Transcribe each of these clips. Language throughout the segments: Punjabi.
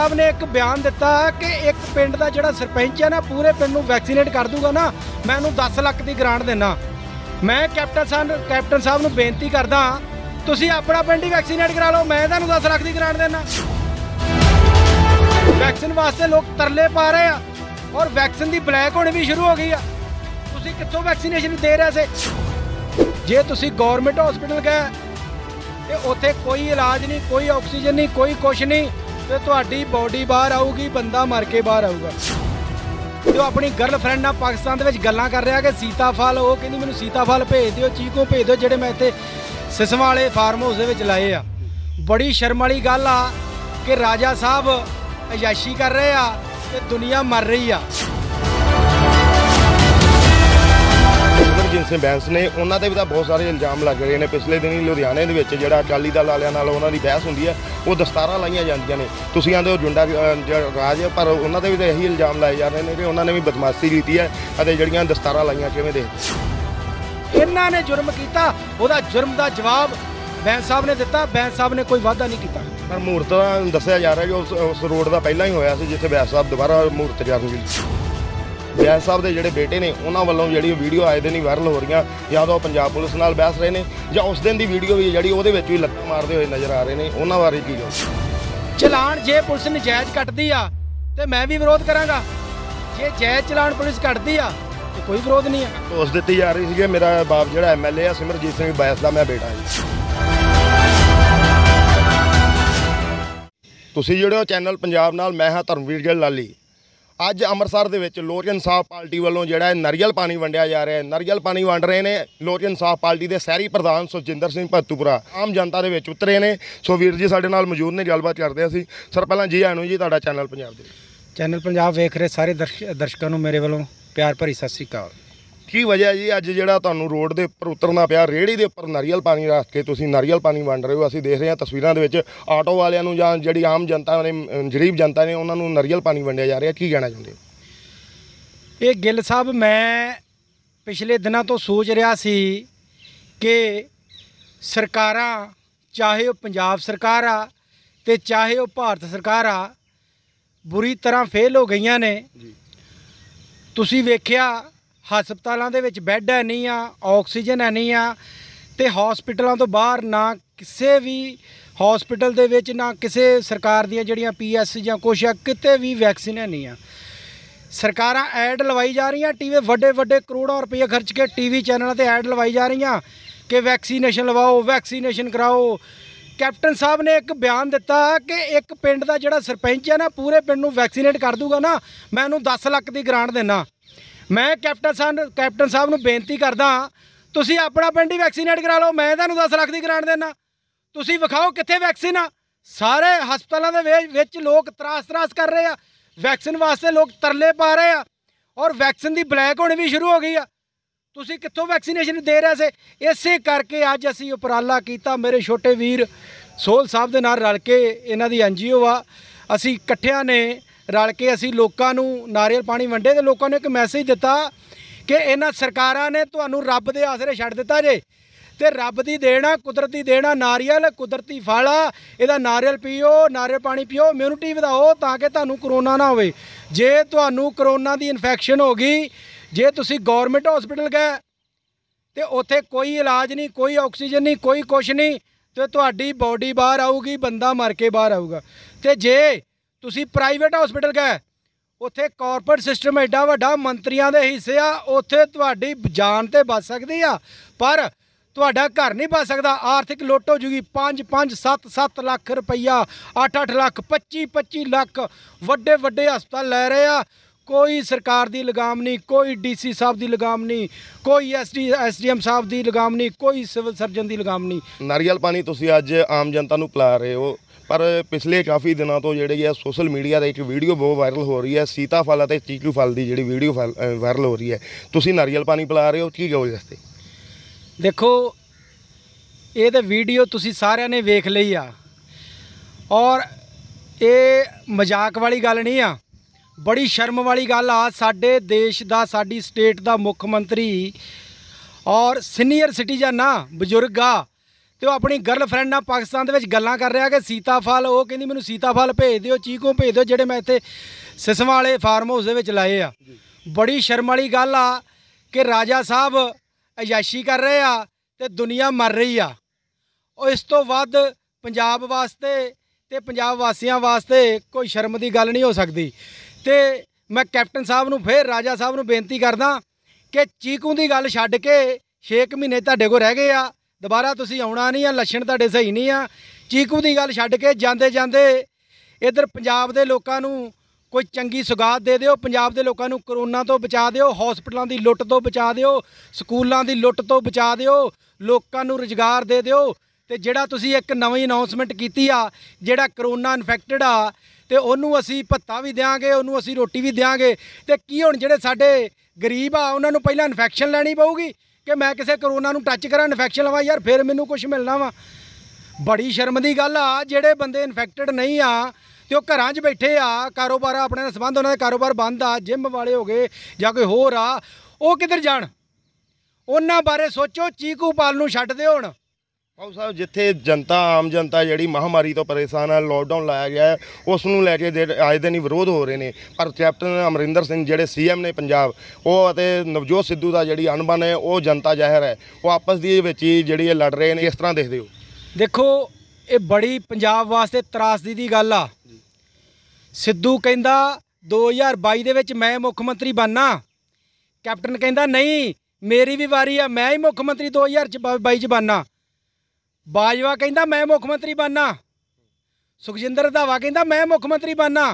ਸਾਹਿਬ ਨੇ ਇੱਕ ਬਿਆਨ ਦਿੱਤਾ ਕਿ ਇੱਕ ਪਿੰਡ ਦਾ ਜਿਹੜਾ ਸਰਪੰਚ ਹੈ ਨਾ ਪੂਰੇ ਪਿੰਡ ਨੂੰ ਵੈਕਸੀਨੇਟ ਕਰ ਦੂਗਾ ਨਾ ਮੈਂ ਉਹਨੂੰ 10 ਲੱਖ ਦੀ ਗ੍ਰਾਂਟ ਦੇਣਾ ਮੈਂ ਕੈਪਟਨ ਸਾਹਿਬ ਕੈਪਟਨ ਸਾਹਿਬ ਨੂੰ ਬੇਨਤੀ ਕਰਦਾ ਤੁਸੀਂ ਆਪਣਾ ਪਿੰਡ ਹੀ ਵੈਕਸੀਨੇਟ ਕਰਾ ਲਓ ਮੈਂ ਤੁਹਾਨੂੰ 10 ਲੱਖ ਦੀ ਗ੍ਰਾਂਟ ਦੇਣਾ ਵੈਕਸੀਨ ਵਾਸਤੇ ਲੋਕ ਤਰਲੇ ਪਾ ਰਹੇ ਆ ਔਰ ਵੈਕਸੀਨ ਦੀ ਬਲੈਕ ਹੋਣੀ ਵੀ ਸ਼ੁਰੂ ਹੋ ਗਈ ਆ ਤੁਸੀਂ ਕਿੱਥੋਂ ਵੈਕਸੀਨੇਸ਼ਨ ਦੇ ਰਹੇ ਸੇ ਜੇ ਤੁਸੀਂ ਗਵਰਨਮੈਂਟ ਹਸਪੀਟਲ ਗਏ ਤੇ ਉੱਥੇ ਕੋਈ ਇਲਾਜ ਨਹੀਂ ਕੋਈ ਆਕਸੀਜਨ ਨਹੀਂ ਕੋਈ ਕੁਛ ਨਹੀਂ ਤੇ ਤੁਹਾਡੀ ਬਾਡੀ ਬਾਹਰ ਆਊਗੀ ਬੰਦਾ ਮਰ ਕੇ ਬਾਹਰ ਆਊਗਾ ਜੋ ਆਪਣੀ ਗਰਲਫ੍ਰੈਂਡ ਨਾਲ ਪਾਕਿਸਤਾਨ ਦੇ ਵਿੱਚ ਗੱਲਾਂ ਕਰ ਰਿਹਾ ਕਿ ਸੀਤਾਫਲ ਉਹ ਕਹਿੰਦੀ ਮੈਨੂੰ ਸੀਤਾਫਲ ਭੇਜ ਦਿਓ ਚੀਕੋ ਭੇਜ ਦਿਓ ਜਿਹੜੇ ਮੈਂ ਇੱਥੇ ਸਿਸਮ ਵਾਲੇ ਫਾਰਮ ਹਾਊਸ ਦੇ ਵਿੱਚ ਲਾਏ ਆ ਬੜੀ ਸ਼ਰਮ ਵਾਲੀ ਗੱਲ ਆ ਕਿ ਰਾਜਾ ਸਾਹਿਬ ਅਯਾਸ਼ੀ ਕਰ ਰਹੇ ਆ ਤੇ ਦੁਨੀਆ ਮਰ ਰਹੀ ਆ ਗੁਰਜੀਤ ਸਿੰਘ ਬੈਂਸ ਨੇ ਉਹਨਾਂ ਤੇ ਵੀ ਤਾਂ ਬਹੁਤ ਸਾਰੇ ਇਲਜ਼ਾਮ ਲੱਗ ਰਹੇ ਨੇ ਪਿਛਲੇ ਦਿਨੀ ਲੁਧਿਆਣੇ ਦੇ ਵਿੱਚ ਜਿਹੜਾ ਅਕਾਲੀ ਦਲ ਵਾਲਿਆਂ ਨਾਲ ਉਹਨਾਂ ਦੀ ਬਹਿਸ ਹੁੰਦੀ ਹੈ ਉਹ ਦਸਤਾਰਾਂ ਲਾਈਆਂ ਜਾਂਦੀਆਂ ਨੇ ਤੁਸੀਂ ਆਂਦੇ ਹੋ ਜੁੰਡਾ ਰਾਜ ਪਰ ਉਹਨਾਂ ਤੇ ਵੀ ਤਾਂ ਇਹੀ ਇਲਜ਼ਾਮ ਲਾਏ ਜਾ ਰਹੇ ਨੇ ਕਿ ਉਹਨਾਂ ਨੇ ਵੀ ਬਦਮਾਸ਼ੀ ਕੀਤੀ ਹੈ ਅਤੇ ਜਿਹੜੀਆਂ ਦਸਤਾਰਾਂ ਲਾਈਆਂ ਕਿਵੇਂ ਦੇ ਇਹਨਾਂ ਨੇ ਜੁਰਮ ਕੀਤਾ ਉਹਦਾ ਜੁਰਮ ਦਾ ਜਵਾਬ ਬੈਂਸ ਸਾਹਿਬ ਨੇ ਦਿੱਤਾ ਬੈਂਸ ਸਾਹਿਬ ਨੇ ਕੋਈ ਵਾਅਦਾ ਨਹੀਂ ਕੀਤਾ ਪਰ ਮੂਰਤ ਦੱਸਿਆ ਜਾ ਰਿਹਾ ਕਿ ਉਸ ਰੋਡ ਦਾ ਪਹਿਲਾਂ ਹੀ ਹੋਇਆ ਸੀ ਜਿੱਥੇ ਬੈਂਸ ਸਾਹਿਬ ਦੁਬਾਰਾ ਮੂਰਤ ਜਾਣਗੇ ਜੈ ਸਾਹਿਬ ਦੇ ਜਿਹੜੇ ਬੇਟੇ ਨੇ ਉਹਨਾਂ ਵੱਲੋਂ ਜਿਹੜੀ ਵੀਡੀਓ ਆਏ ਦਿਨ ਹੀ ਵਾਇਰਲ ਹੋ ਰਹੀਆਂ ਜਾਂ ਤਾਂ ਉਹ ਪੰਜਾਬ ਪੁਲਿਸ ਨਾਲ ਬਹਿਸ ਰਹੇ ਨੇ ਜਾਂ ਉਸ ਦਿਨ ਦੀ ਵੀਡੀਓ ਵੀ ਜਿਹੜੀ ਉਹਦੇ ਵਿੱਚ ਵੀ ਲੱਤਾਂ ਮਾਰਦੇ ਹੋਏ ਨਜ਼ਰ ਆ ਰਹੇ ਨੇ ਉਹਨਾਂ ਬਾਰੇ ਕੀ ਕਹੋ ਚਲਾਨ ਜੇ ਪੁਲਿਸ ਨਜਾਇਜ਼ ਕੱਟਦੀ ਆ ਤੇ ਮੈਂ ਵੀ ਵਿਰੋਧ ਕਰਾਂਗਾ ਜੇ ਜਾਇਜ਼ ਚਲਾਨ ਪੁਲਿਸ ਕੱਟਦੀ ਆ ਤੇ ਕੋਈ ਵਿਰੋਧ ਨਹੀਂ ਆ ਉਸ ਦਿੱਤੀ ਜਾ ਰਹੀ ਸੀਗੇ ਮੇਰਾ ਬਾਪ ਜਿਹੜਾ ਐਮਐਲਏ ਆ ਸਿਮਰਜੀਤ ਸਿੰਘ ਬਾਇਸ ਦਾ ਮੈਂ ਬੇਟਾ ਹਾਂ ਤੁਸੀਂ ਜਿਹੜੇ ਹੋ ਚੈਨਲ ਪੰਜਾਬ ਨਾਲ ਮੈਂ ਹਾਂ ਧਰਮਵੀਰ ਗਿੱਲ ਲਾਲੀ ਅੱਜ ਅੰਮ੍ਰਿਤਸਰ ਦੇ ਵਿੱਚ ਲੋਕ ਇਨਸਾਫ ਪਾਰਟੀ ਵੱਲੋਂ ਜਿਹੜਾ ਨਰੀਅਲ ਪਾਣੀ ਵੰਡਿਆ ਜਾ ਰਿਹਾ ਹੈ ਨਰੀਅਲ ਪਾਣੀ ਵੰਡ ਰਹੇ ਨੇ ਲੋਕ ਇਨਸਾਫ ਪਾਰਟੀ ਦੇ ਸਹਿਰੀ ਪ੍ਰਧਾਨ ਸੁਜਿੰਦਰ ਸਿੰਘ ਭੱਤੂਪੁਰਾ ਆਮ ਜਨਤਾ ਦੇ ਵਿੱਚ ਉਤਰੇ ਨੇ ਸੋ ਵੀਰ ਜੀ ਸਾਡੇ ਨਾਲ ਮੌਜੂਦ ਨੇ ਗੱਲਬਾਤ ਕਰਦੇ ਸੀ ਸਰ ਪਹਿਲਾਂ ਜੀ ਆਣੋ ਜੀ ਤੁਹਾਡਾ ਚੈਨਲ ਪੰਜਾਬ ਦੇ ਚੈਨਲ ਪੰਜਾਬ ਵੇਖ ਰਹੇ ਸਾਰੇ ਦਰਸ਼ਕਾਂ ਨੂੰ ਮੇਰੇ ਵੱਲੋਂ ਪਿਆਰ ਭਰੀ ਸਤਿ ਸ੍ਰੀ ਅਕਾਲ ਕੀ ਵਜ੍ਹਾ ਜੀ ਅੱਜ ਜਿਹੜਾ ਤੁਹਾਨੂੰ ਰੋਡ ਦੇ ਉੱਪਰ ਉਤਰਨਾ ਪਿਆ ਰੇੜੀ ਦੇ ਉੱਪਰ ਨਾਰੀਅਲ ਪਾਣੀ ਰੱਖ ਕੇ ਤੁਸੀਂ ਨਾਰੀਅਲ ਪਾਣੀ ਵੰਡ ਰਹੇ ਹੋ ਅਸੀਂ ਦੇਖ ਰਹੇ ਹਾਂ ਤਸਵੀਰਾਂ ਦੇ ਵਿੱਚ ਆਟੋ ਵਾਲਿਆਂ ਨੂੰ ਜਾਂ ਜਿਹੜੀ ਆਮ ਜਨਤਾ ਨੇ ਜਰੀਬ ਜਨਤਾ ਨੇ ਉਹਨਾਂ ਨੂੰ ਨਾਰੀਅਲ ਪਾਣੀ ਵੰਡਿਆ ਜਾ ਰਿਹਾ ਕੀ ਕਹਿਣਾ ਚਾਹੁੰਦੇ ਹੋ ਇਹ ਗਿੱਲ ਸਾਹਿਬ ਮੈਂ ਪਿਛਲੇ ਦਿਨਾਂ ਤੋਂ ਸੋਚ ਰਿਹਾ ਸੀ ਕਿ ਸਰਕਾਰਾਂ ਚਾਹੇ ਉਹ ਪੰਜਾਬ ਸਰਕਾਰ ਆ ਤੇ ਚਾਹੇ ਉਹ ਭਾਰਤ ਸਰਕਾਰ ਆ ਬੁਰੀ ਤਰ੍ਹਾਂ ਫੇਲ ਹੋ ਗਈਆਂ ਨੇ ਤੁਸੀਂ ਵੇਖਿਆ ਹਸਪਤਾਲਾਂ ਦੇ ਵਿੱਚ ਬੈੱਡ ਹੈ ਨਹੀਂ ਆ ਆਕਸੀਜਨ ਹੈ ਨਹੀਂ ਆ ਤੇ ਹਸਪੀਟਲਾਂ ਤੋਂ ਬਾਹਰ ਨਾ ਕਿਸੇ ਵੀ ਹਸਪੀਟਲ ਦੇ ਵਿੱਚ ਨਾ ਕਿਸੇ ਸਰਕਾਰ ਦੀਆਂ ਜਿਹੜੀਆਂ ਪੀਐਸ ਜਾਂ ਕੁਛ ਆ ਕਿਤੇ ਵੀ ਵੈਕਸੀਨ ਹੈ ਨਹੀਂ ਆ ਸਰਕਾਰਾਂ ਐਡ ਲਵਾਈ ਜਾ ਰਹੀਆਂ ਟੀਵੀ ਵੱਡੇ ਵੱਡੇ ਕਰੋੜਾਂ ਰੁਪਏ ਖਰਚ ਕੇ ਟੀਵੀ ਚੈਨਲਾਂ ਤੇ ਐਡ ਲਵਾਈ ਜਾ ਰਹੀਆਂ ਕਿ ਵੈਕਸੀਨੇਸ਼ਨ ਲਵਾਓ ਵੈਕਸੀਨੇਸ਼ਨ ਕਰਾਓ ਕੈਪਟਨ ਸਾਹਿਬ ਨੇ ਇੱਕ ਬਿਆਨ ਦਿੱਤਾ ਕਿ ਇੱਕ ਪਿੰਡ ਦਾ ਜਿਹੜਾ ਸਰਪੰਚ ਹੈ ਨਾ ਪੂਰੇ ਪਿੰਡ ਨੂੰ ਵੈਕਸੀਨੇਟ ਕਰ ਦੂਗਾ ਨਾ ਮੈਂ ਉਹਨੂੰ 10 ਲੱਖ ਦੀ ਗ੍ਰਾਂਟ ਦੇਣਾ ਮੈਂ ਕੈਪਟਨ ਸਾਹਿਬ ਕੈਪਟਨ ਸਾਹਿਬ ਨੂੰ ਬੇਨਤੀ ਕਰਦਾ ਤੁਸੀਂ ਆਪਣਾ ਪਿੰਡ ਹੀ ਵੈਕਸੀਨੇਟ ਕਰਾ ਲਓ ਮੈਂ ਤੁਹਾਨੂੰ 10 ਲੱਖ ਦੀ ਗ੍ਰਾਂਟ ਦੇਣਾ ਤੁਸੀਂ ਵਿਖਾਓ ਕਿੱਥੇ ਵੈਕਸੀਨ ਆ ਸਾਰੇ ਹਸਪਤਾਲਾਂ ਦੇ ਵਿੱਚ ਲੋਕ ਤਰਾਸ-ਤਰਾਸ ਕਰ ਰਹੇ ਆ ਵੈਕਸੀਨ ਵਾਸਤੇ ਲੋਕ ਤਰਲੇ ਪਾ ਰਹੇ ਆ ਔਰ ਵੈਕਸੀਨ ਦੀ ਬਲੈਕ ਹੋਣੀ ਵੀ ਸ਼ੁਰੂ ਹੋ ਗਈ ਆ ਤੁਸੀਂ ਕਿੱਥੋਂ ਵੈਕਸੀਨੇਸ਼ਨ ਦੇ ਰਹੇ ਸੇ ਇਸੇ ਕਰਕੇ ਅੱਜ ਅਸੀਂ ਉਪਰਾਲਾ ਕੀਤਾ ਮੇਰੇ ਛੋਟੇ ਵੀਰ ਸੋਲ ਸਾਹਿਬ ਦੇ ਨਾਲ ਰਲ ਕੇ ਇਹਨਾਂ ਦੀ ਐਨਜੀਓ ਆ ਅਸੀਂ ਇਕੱਠਿਆਂ ਨੇ ਰਲ ਕੇ ਅਸੀਂ ਲੋਕਾਂ ਨੂੰ ਨਾਰੀਅਲ ਪਾਣੀ ਵੰਡੇ ਤੇ ਲੋਕਾਂ ਨੂੰ ਇੱਕ ਮੈਸੇਜ ਦਿੱਤਾ ਕਿ ਇਹਨਾਂ ਸਰਕਾਰਾਂ ਨੇ ਤੁਹਾਨੂੰ ਰੱਬ ਦੇ ਆਸਰੇ ਛੱਡ ਦਿੱਤਾ ਜੇ ਤੇ ਰੱਬ ਦੀ ਦੇਣਾ ਕੁਦਰਤੀ ਦੇਣਾ ਨਾਰੀਅਲ ਕੁਦਰਤੀ ਫਲ ਇਹਦਾ ਨਾਰੀਅਲ ਪੀਓ ਨਾਰੀਅਲ ਪਾਣੀ ਪੀਓ ਇਮਿਊਨਿਟੀ ਵਧਾਓ ਤਾਂ ਕਿ ਤੁਹਾਨੂੰ ਕਰੋਨਾ ਨਾ ਹੋਵੇ ਜੇ ਤੁਹਾਨੂੰ ਕਰੋਨਾ ਦੀ ਇਨਫੈਕਸ਼ਨ ਹੋ ਗਈ ਜੇ ਤੁਸੀਂ ਗਵਰਨਮੈਂਟ ਹਸਪੀਟਲ ਗਏ ਤੇ ਉੱਥੇ ਕੋਈ ਇਲਾਜ ਨਹੀਂ ਕੋਈ ਆਕਸੀਜਨ ਨਹੀਂ ਕੋਈ ਕੁਝ ਨਹੀਂ ਤੇ ਤੁਹਾਡੀ ਬਾਡੀ ਬਾਹਰ ਆਊਗੀ ਬੰਦਾ ਮਰ ਕੇ ਬਾਹਰ ਆਊਗਾ ਤੇ ਜੇ ਤੁਸੀਂ ਪ੍ਰਾਈਵੇਟ ਹਸਪੀਟਲ ਗਏ ਉੱਥੇ ਕਾਰਪੋਰੇਟ ਸਿਸਟਮ ਐਡਾ ਵੱਡਾ ਮੰਤਰੀਆਂ ਦੇ ਹਿੱਸੇ ਆ ਉੱਥੇ ਤੁਹਾਡੀ ਜਾਨ ਤੇ ਬਚ ਸਕਦੀ ਆ ਪਰ ਤੁਹਾਡਾ ਘਰ ਨਹੀਂ ਬਚ ਸਕਦਾ ਆਰਥਿਕ ਲੁੱਟ ਹੋ ਜੂਗੀ 5 5 7 7 ਲੱਖ ਰੁਪਈਆ 8 8 ਲੱਖ 25 25 ਲੱਖ ਵੱਡੇ ਵੱਡੇ ਹਸਪਤਾਲ ਲੈ ਰਹੇ ਆ ਕੋਈ ਸਰਕਾਰ ਦੀ ਲਗਾਮ ਨਹੀਂ ਕੋਈ ਡੀਸੀ ਸਾਹਿਬ ਦੀ ਲਗਾਮ ਨਹੀਂ ਕੋਈ ਐਸਡੀ ਐਸਡੀਐਮ ਸਾਹਿਬ ਦੀ ਲਗਾਮ ਨਹੀਂ ਕੋਈ ਸਿਵਲ ਸਰਜਨ ਦੀ ਲਗਾਮ ਨਹੀਂ ਨਾਰੀਅਲ ਪਾਣੀ ਤੁਸੀਂ ਅੱਜ ਆਮ ਜਨਤਾ ਨੂੰ ਪਿਲਾ ਰਹੇ ਹੋ ਪਰ ਪਿਛਲੇ ਕਾਫੀ ਦਿਨਾਂ ਤੋਂ ਜਿਹੜੇ ਆ ਸੋਸ਼ਲ ਮੀਡੀਆ ਤੇ ਇੱਕ ਵੀਡੀਓ ਬਹੁਤ ਵਾਇਰਲ ਹੋ ਰਹੀ ਹੈ ਫਲ ਅਤੇ ਚੀਕੂ ਫਲ ਦੀ ਜਿਹੜੀ ਵੀਡੀਓ ਵਾਇਰਲ ਹੋ ਰਹੀ ਹੈ ਤੁਸੀਂ ਨਾਰੀਅਲ ਪਾਣੀ ਪਿਲਾ ਰਹੇ ਹੋ ਕੀ ਗੱਲ ਜਸਤੇ ਦੇਖੋ ਇਹ ਤਾਂ ਵੀਡੀਓ ਤੁਸੀਂ ਸਾਰਿਆਂ ਨੇ ਵੇਖ ਲਈ ਆ ਔਰ ਇਹ ਮਜ਼ਾਕ ਵਾਲੀ ਗੱਲ ਨਹੀਂ ਆ ਬੜੀ ਸ਼ਰਮ ਵਾਲੀ ਗੱਲ ਆ ਸਾਡੇ ਦੇਸ਼ ਦਾ ਸਾਡੀ ਸਟੇਟ ਦਾ ਮੁੱਖ ਮੰਤਰੀ ਔਰ ਸੀਨੀਅਰ ਸਿਟੀਜ਼ਨ ਆ ਬਜ਼ੁਰਗ ਆ ਤੇ ਉਹ ਆਪਣੀ ਗਰਲਫ੍ਰੈਂਡ ਨਾਲ ਪਾਕਿਸਤਾਨ ਦੇ ਵਿੱਚ ਗੱਲਾਂ ਕਰ ਰਿਹਾ ਕਿ ਸੀਤਾਫਲ ਉਹ ਕਹਿੰਦੀ ਮੈਨੂੰ ਸੀਤਾਫਲ ਭੇਜ ਦਿਓ ਚੀਕੂ ਭੇਜ ਦਿਓ ਜਿਹੜੇ ਮੈਂ ਇੱਥੇ ਸਿਸਮ ਵਾਲੇ ਫਾਰਮ ਹਾਊਸ ਦੇ ਵਿੱਚ ਲਾਏ ਆ ਬੜੀ ਸ਼ਰਮ ਵਾਲੀ ਗੱਲ ਆ ਕਿ ਰਾਜਾ ਸਾਹਿਬ ਅਯਾਸ਼ੀ ਕਰ ਰਹੇ ਆ ਤੇ ਦੁਨੀਆ ਮਰ ਰਹੀ ਆ ਉਹ ਇਸ ਤੋਂ ਵੱਧ ਪੰਜਾਬ ਵਾਸਤੇ ਤੇ ਪੰਜਾਬ ਵਾਸੀਆਂ ਵਾਸਤੇ ਕੋਈ ਸ਼ਰਮ ਦੀ ਗੱਲ ਨਹੀਂ ਹੋ ਸਕਦੀ ਤੇ ਮੈਂ ਕੈਪਟਨ ਸਾਹਿਬ ਨੂੰ ਫੇਰ ਰਾਜਾ ਸਾਹਿਬ ਨੂੰ ਬੇਨਤੀ ਕਰਦਾ ਕਿ ਚੀਕੂ ਦੀ ਗੱਲ ਛੱਡ ਕੇ 6 ਮਹੀਨੇ ਤੁਹਾਡੇ ਕੋਲ ਰਹਿ ਗਏ ਆ ਦੁਬਾਰਾ ਤੁਸੀਂ ਆਉਣਾ ਨਹੀਂ ਆ ਲੱਛਣ ਤੁਹਾਡੇ ਸਹੀ ਨਹੀਂ ਆ ਚੀਕੂ ਦੀ ਗੱਲ ਛੱਡ ਕੇ ਜਾਂਦੇ ਜਾਂਦੇ ਇਧਰ ਪੰਜਾਬ ਦੇ ਲੋਕਾਂ ਨੂੰ ਕੋਈ ਚੰਗੀ ਸੁਗਾਤ ਦੇ ਦਿਓ ਪੰਜਾਬ ਦੇ ਲੋਕਾਂ ਨੂੰ ਕਰੋਨਾ ਤੋਂ ਬਚਾ ਦਿਓ ਹਸਪਤਾਲਾਂ ਦੀ ਲੁੱਟ ਤੋਂ ਬਚਾ ਦਿਓ ਸਕੂਲਾਂ ਦੀ ਲੁੱਟ ਤੋਂ ਬਚਾ ਦਿਓ ਲੋਕਾਂ ਨੂੰ ਰੋਜ਼ਗਾਰ ਦੇ ਦਿਓ ਤੇ ਜਿਹੜਾ ਤੁਸੀਂ ਇੱਕ ਨਵੀਂ ਅਨਾਉਂਸਮੈਂਟ ਕੀਤੀ ਆ ਜਿਹੜਾ ਕਰੋਨਾ ਇਨਫੈਕਟਡ ਆ ਤੇ ਉਹਨੂੰ ਅਸੀਂ ਭੱਤਾ ਵੀ ਦੇਾਂਗੇ ਉਹਨੂੰ ਅਸੀਂ ਰੋਟੀ ਵੀ ਦੇਾਂਗੇ ਤੇ ਕੀ ਹੁਣ ਜਿਹੜੇ ਸਾਡੇ ਗਰੀਬ ਆ ਉਹਨਾਂ ਨੂੰ ਪਹਿਲਾਂ ਇਨਫੈਕਸ਼ਨ ਲੈਣੀ ਪਊਗੀ ਕਿ ਮੈਂ ਕਿਸੇ ਕਰੋਨਾ ਨੂੰ ਟੱਚ ਕਰਾਂ ਇਨਫੈਕਸ਼ਨ ਲਵਾਂ ਯਾਰ ਫਿਰ ਮੈਨੂੰ ਕੁਝ ਮਿਲਣਾ ਵਾ ਬੜੀ ਸ਼ਰਮ ਦੀ ਗੱਲ ਆ ਜਿਹੜੇ ਬੰਦੇ ਇਨਫੈਕਟਡ ਨਹੀਂ ਆ ਤੇ ਉਹ ਘਰਾਂ 'ਚ ਬੈਠੇ ਆ ਕਾਰੋਬਾਰ ਆਪਣੇ ਨਾਲ ਸੰਬੰਧ ਉਹਨਾਂ ਦਾ ਕਾਰੋਬਾਰ ਬੰਦ ਆ ਜਿਮ ਵਾਲੇ ਹੋ ਗਏ ਜਾਂ ਕੋਈ ਹੋਰ ਆ ਉਹ ਕਿੱਧਰ ਜਾਣ ਉਹਨਾਂ ਬਾਰੇ ਸੋਚੋ ਚੀਕੂ ਪਾਲ ਨੂੰ ਛੱਡ ਦਿਓ ਹੁਣ ਭਾਉ ਸਾਹਿਬ ਜਿੱਥੇ ਜਨਤਾ ਆਮ ਜਨਤਾ ਜਿਹੜੀ ਮਹਾਮਾਰੀ ਤੋਂ ਪਰੇਸ਼ਾਨ ਹੈ ਲੋਕਡਾਊਨ ਲਾਇਆ ਗਿਆ ਹੈ ਉਸ ਨੂੰ ਲੈ ਕੇ ਅੱਜ ਦਿਨ ਹੀ ਵਿਰੋਧ ਹੋ ਰਹੇ ਨੇ ਪਰ ਕੈਪਟਨ ਅਮਰਿੰਦਰ ਸਿੰਘ ਜਿਹੜੇ ਸੀਐਮ ਨੇ ਪੰਜਾਬ ਉਹ ਅਤੇ ਨਵਜੋਤ ਸਿੱਧੂ ਦਾ ਜਿਹੜੀ ਅਣਬਣ ਹੈ ਉਹ ਜਨਤਾ ਜ਼ਾਹਿਰ ਹੈ ਉਹ ਆਪਸ ਦੀ ਵਿੱਚ ਹੀ ਜਿਹੜੀ ਇਹ ਲੜ ਰਹੇ ਨੇ ਇਸ ਤਰ੍ਹਾਂ ਦੇਖਦੇ ਹੋ ਦੇਖੋ ਇਹ ਬੜੀ ਪੰਜਾਬ ਵਾਸਤੇ ਤਰਾਸਦੀ ਦੀ ਗੱਲ ਆ ਸਿੱਧੂ ਕਹਿੰਦਾ 2022 ਦੇ ਵਿੱਚ ਮੈਂ ਮੁੱਖ ਮੰਤਰੀ ਬਣਨਾ ਕੈਪਟਨ ਕਹਿੰਦਾ ਨਹੀਂ ਮੇਰੀ ਵੀ ਵਾਰੀ ਆ ਮੈਂ ਹੀ ਮੁੱਖ ਮੰਤਰੀ 2022 ਚ ਬਣਨਾ ਬਾਜਵਾ ਕਹਿੰਦਾ ਮੈਂ ਮੁੱਖ ਮੰਤਰੀ ਬਣਨਾ ਸੁਖਜਿੰਦਰ ਧਾਵਾ ਕਹਿੰਦਾ ਮੈਂ ਮੁੱਖ ਮੰਤਰੀ ਬਣਨਾ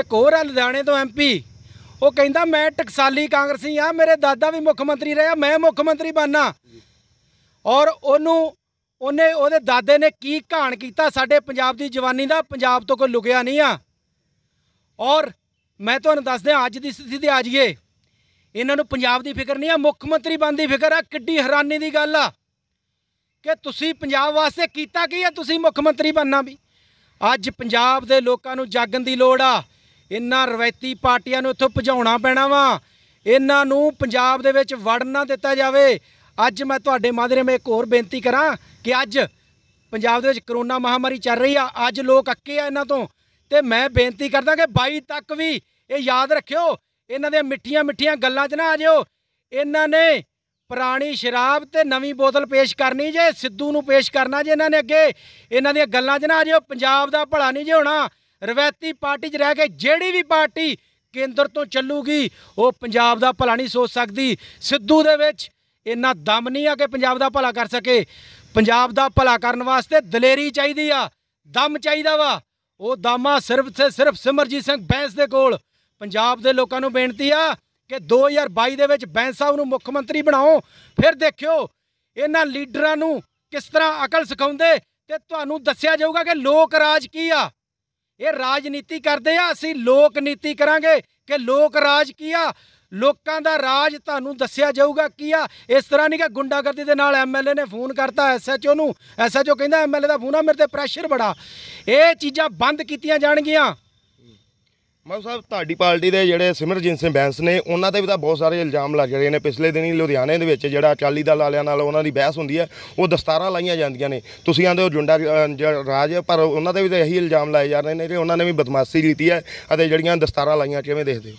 ਇੱਕ ਹੋਰ ਆ ਲੁਧਿਆਣੇ ਤੋਂ ਐਮਪੀ ਉਹ ਕਹਿੰਦਾ ਮੈਂ ਟਕਸਾਲੀ ਕਾਂਗਰਸੀ ਆ ਮੇਰੇ ਦਾਦਾ ਵੀ ਮੁੱਖ ਮੰਤਰੀ ਰਿਹਾ ਮੈਂ ਮੁੱਖ ਮੰਤਰੀ ਬਣਨਾ ਔਰ ਉਹਨੂੰ ਉਹਨੇ ਉਹਦੇ ਦਾਦੇ ਨੇ ਕੀ ਘਾਣ ਕੀਤਾ ਸਾਡੇ ਪੰਜਾਬ ਦੀ ਜਵਾਨੀ ਦਾ ਪੰਜਾਬ ਤੋਂ ਕੋਈ ਲੁਕਿਆ ਨਹੀਂ ਆ ਔਰ ਮੈਂ ਤੁਹਾਨੂੰ ਦੱਸਦਾ ਅੱਜ ਦੀ ਸਥਿਤੀ ਤੇ ਆ ਜਾਈਏ ਇਹਨਾਂ ਨੂੰ ਪੰਜਾਬ ਦੀ ਫਿਕਰ ਨਹੀਂ ਆ ਮੁੱਖ ਮੰਤਰੀ ਬਣਨ ਦੀ ਫਿਕਰ ਆ ਕਿੱਡੀ ਹੈਰਾਨੀ ਦੀ ਗੱਲ ਆ ਕਿ ਤੁਸੀਂ ਪੰਜਾਬ ਵਾਸਤੇ ਕੀਤਾ ਕੀ ਹੈ ਤੁਸੀਂ ਮੁੱਖ ਮੰਤਰੀ ਬੰਨਾ ਵੀ ਅੱਜ ਪੰਜਾਬ ਦੇ ਲੋਕਾਂ ਨੂੰ ਜਾਗਣ ਦੀ ਲੋੜ ਆ ਇੰਨਾ ਰਵਾਇਤੀ ਪਾਰਟੀਆਂ ਨੂੰ ਇੱਥੋਂ ਭਜਾਉਣਾ ਪੈਣਾ ਵਾ ਇਹਨਾਂ ਨੂੰ ਪੰਜਾਬ ਦੇ ਵਿੱਚ ਵੜਨ ਨਾ ਦਿੱਤਾ ਜਾਵੇ ਅੱਜ ਮੈਂ ਤੁਹਾਡੇ ਮਾਧਿਅਮ ਇੱਕ ਹੋਰ ਬੇਨਤੀ ਕਰਾਂ ਕਿ ਅੱਜ ਪੰਜਾਬ ਦੇ ਵਿੱਚ ਕਰੋਨਾ ਮਹਾਮਾਰੀ ਚੱਲ ਰਹੀ ਆ ਅੱਜ ਲੋਕ ਅੱਕੇ ਆ ਇਹਨਾਂ ਤੋਂ ਤੇ ਮੈਂ ਬੇਨਤੀ ਕਰਦਾ ਕਿ 22 ਤੱਕ ਵੀ ਇਹ ਯਾਦ ਰੱਖਿਓ ਇਹਨਾਂ ਦੇ ਮਿੱਠੀਆਂ ਮਿੱਠੀਆਂ ਗੱਲਾਂ 'ਚ ਨਾ ਆ ਜਿਓ ਇਹਨਾਂ ਨੇ ਪੁਰਾਣੀ ਸ਼ਰਾਬ ਤੇ ਨਵੀਂ ਬੋਤਲ ਪੇਸ਼ ਕਰਨੀ ਜੇ ਸਿੱਧੂ ਨੂੰ ਪੇਸ਼ ਕਰਨਾ ਜੇ ਇਹਨਾਂ ਨੇ ਅੱਗੇ ਇਹਨਾਂ ਦੀਆਂ ਗੱਲਾਂ 'ਚ ਨਾ ਜੇ ਪੰਜਾਬ ਦਾ ਭਲਾ ਨਹੀਂ ਜੇ ਹੋਣਾ ਰਵੈਤੀ ਪਾਰਟੀ 'ਚ ਰਹਿ ਕੇ ਜਿਹੜੀ ਵੀ ਪਾਰਟੀ ਕੇਂਦਰ ਤੋਂ ਚੱਲੂਗੀ ਉਹ ਪੰਜਾਬ ਦਾ ਭਲਾ ਨਹੀਂ ਸੋਚ ਸਕਦੀ ਸਿੱਧੂ ਦੇ ਵਿੱਚ ਇੰਨਾ ਦਮ ਨਹੀਂ ਆ ਕਿ ਪੰਜਾਬ ਦਾ ਭਲਾ ਕਰ ਸਕੇ ਪੰਜਾਬ ਦਾ ਭਲਾ ਕਰਨ ਵਾਸਤੇ ਦਲੇਰੀ ਚਾਹੀਦੀ ਆ ਦਮ ਚਾਹੀਦਾ ਵਾ ਉਹ ਦਾਮਾ ਸਿਰਫ ਤੇ ਸਿਰਫ ਸਿਮਰਜੀਤ ਸਿੰਘ ਬੈਂਸ ਦੇ ਕੋਲ ਪੰਜਾਬ ਦੇ ਲੋਕਾਂ ਨੂੰ ਬੇਨਤੀ ਆ ਕਿ 2022 ਦੇ ਵਿੱਚ ਬੈਂਸ ਸਾਹਿਬ ਨੂੰ ਮੁੱਖ ਮੰਤਰੀ ਬਣਾਓ ਫਿਰ ਦੇਖਿਓ ਇਹਨਾਂ ਲੀਡਰਾਂ ਨੂੰ ਕਿਸ ਤਰ੍ਹਾਂ ਅਕਲ ਸਿਖਾਉਂਦੇ ਤੇ ਤੁਹਾਨੂੰ ਦੱਸਿਆ ਜਾਊਗਾ ਕਿ ਲੋਕ ਰਾਜ ਕੀ ਆ ਇਹ ਰਾਜਨੀਤੀ ਕਰਦੇ ਆ ਅਸੀਂ ਲੋਕ ਨੀਤੀ ਕਰਾਂਗੇ ਕਿ ਲੋਕ ਰਾਜ ਕੀ ਆ ਲੋਕਾਂ ਦਾ ਰਾਜ ਤੁਹਾਨੂੰ ਦੱਸਿਆ ਜਾਊਗਾ ਕੀ ਆ ਇਸ ਤਰ੍ਹਾਂ ਨਹੀਂ ਕਿ ਗੁੰਡਾਗਰਦੀ ਦੇ ਨਾਲ ਐਮਐਲਏ ਨੇ ਫੋਨ ਕਰਤਾ ਐਸਐਚਓ ਨੂੰ ਐਸਐਚਓ ਕਹਿੰਦਾ ਐਮਐਲਏ ਦਾ ਫੋਨ ਆ ਮੇਰੇ ਤੇ ਪ੍ਰੈਸ਼ਰ ਬੜਾ ਇਹ ਚੀਜ਼ਾਂ ਬੰਦ ਕੀਤੀਆਂ ਜਾਣਗੀਆਂ ਮਾਉ ਸਾਹਿਬ ਤੁਹਾਡੀ ਪਾਰਟੀ ਦੇ ਜਿਹੜੇ ਸਿਮਰਜੀਤ ਸਿੰਘ ਬੈਂਸ ਨੇ ਉਹਨਾਂ ਤੇ ਵੀ ਤਾਂ ਬਹੁਤ ਸਾਰੇ ਇਲਜ਼ਾਮ ਲੱਗ ਰਹੇ ਨੇ ਪਿਛਲੇ ਦਿਨੀ ਲੁਧਿਆਣੇ ਦੇ ਵਿੱਚ ਜਿਹੜਾ ਅਕਾਲੀ ਦਲ ਵਾਲਿਆਂ ਨਾਲ ਉਹਨਾਂ ਦੀ ਬਹਿਸ ਹੁੰਦੀ ਹੈ ਉਹ ਦਸਤਾਰਾਂ ਲਾਈਆਂ ਜਾਂਦੀਆਂ ਨੇ ਤੁਸੀਂ ਆਂਦੇ ਹੋ ਜੁੰਡਾ ਰਾਜ ਪਰ ਉਹਨਾਂ ਤੇ ਵੀ ਤਾਂ ਇਹੀ ਇਲਜ਼ਾਮ ਲਾਏ ਜਾ ਰਹੇ ਨੇ ਕਿ ਉਹਨਾਂ ਨੇ ਵੀ ਬਦਮਾਸ਼ੀ ਕੀਤੀ ਹੈ ਅਤੇ ਜਿਹੜੀਆਂ ਦਸਤਾਰਾਂ ਲਾਈਆਂ ਕਿਵੇਂ ਦੇਖਦੇ ਹੋ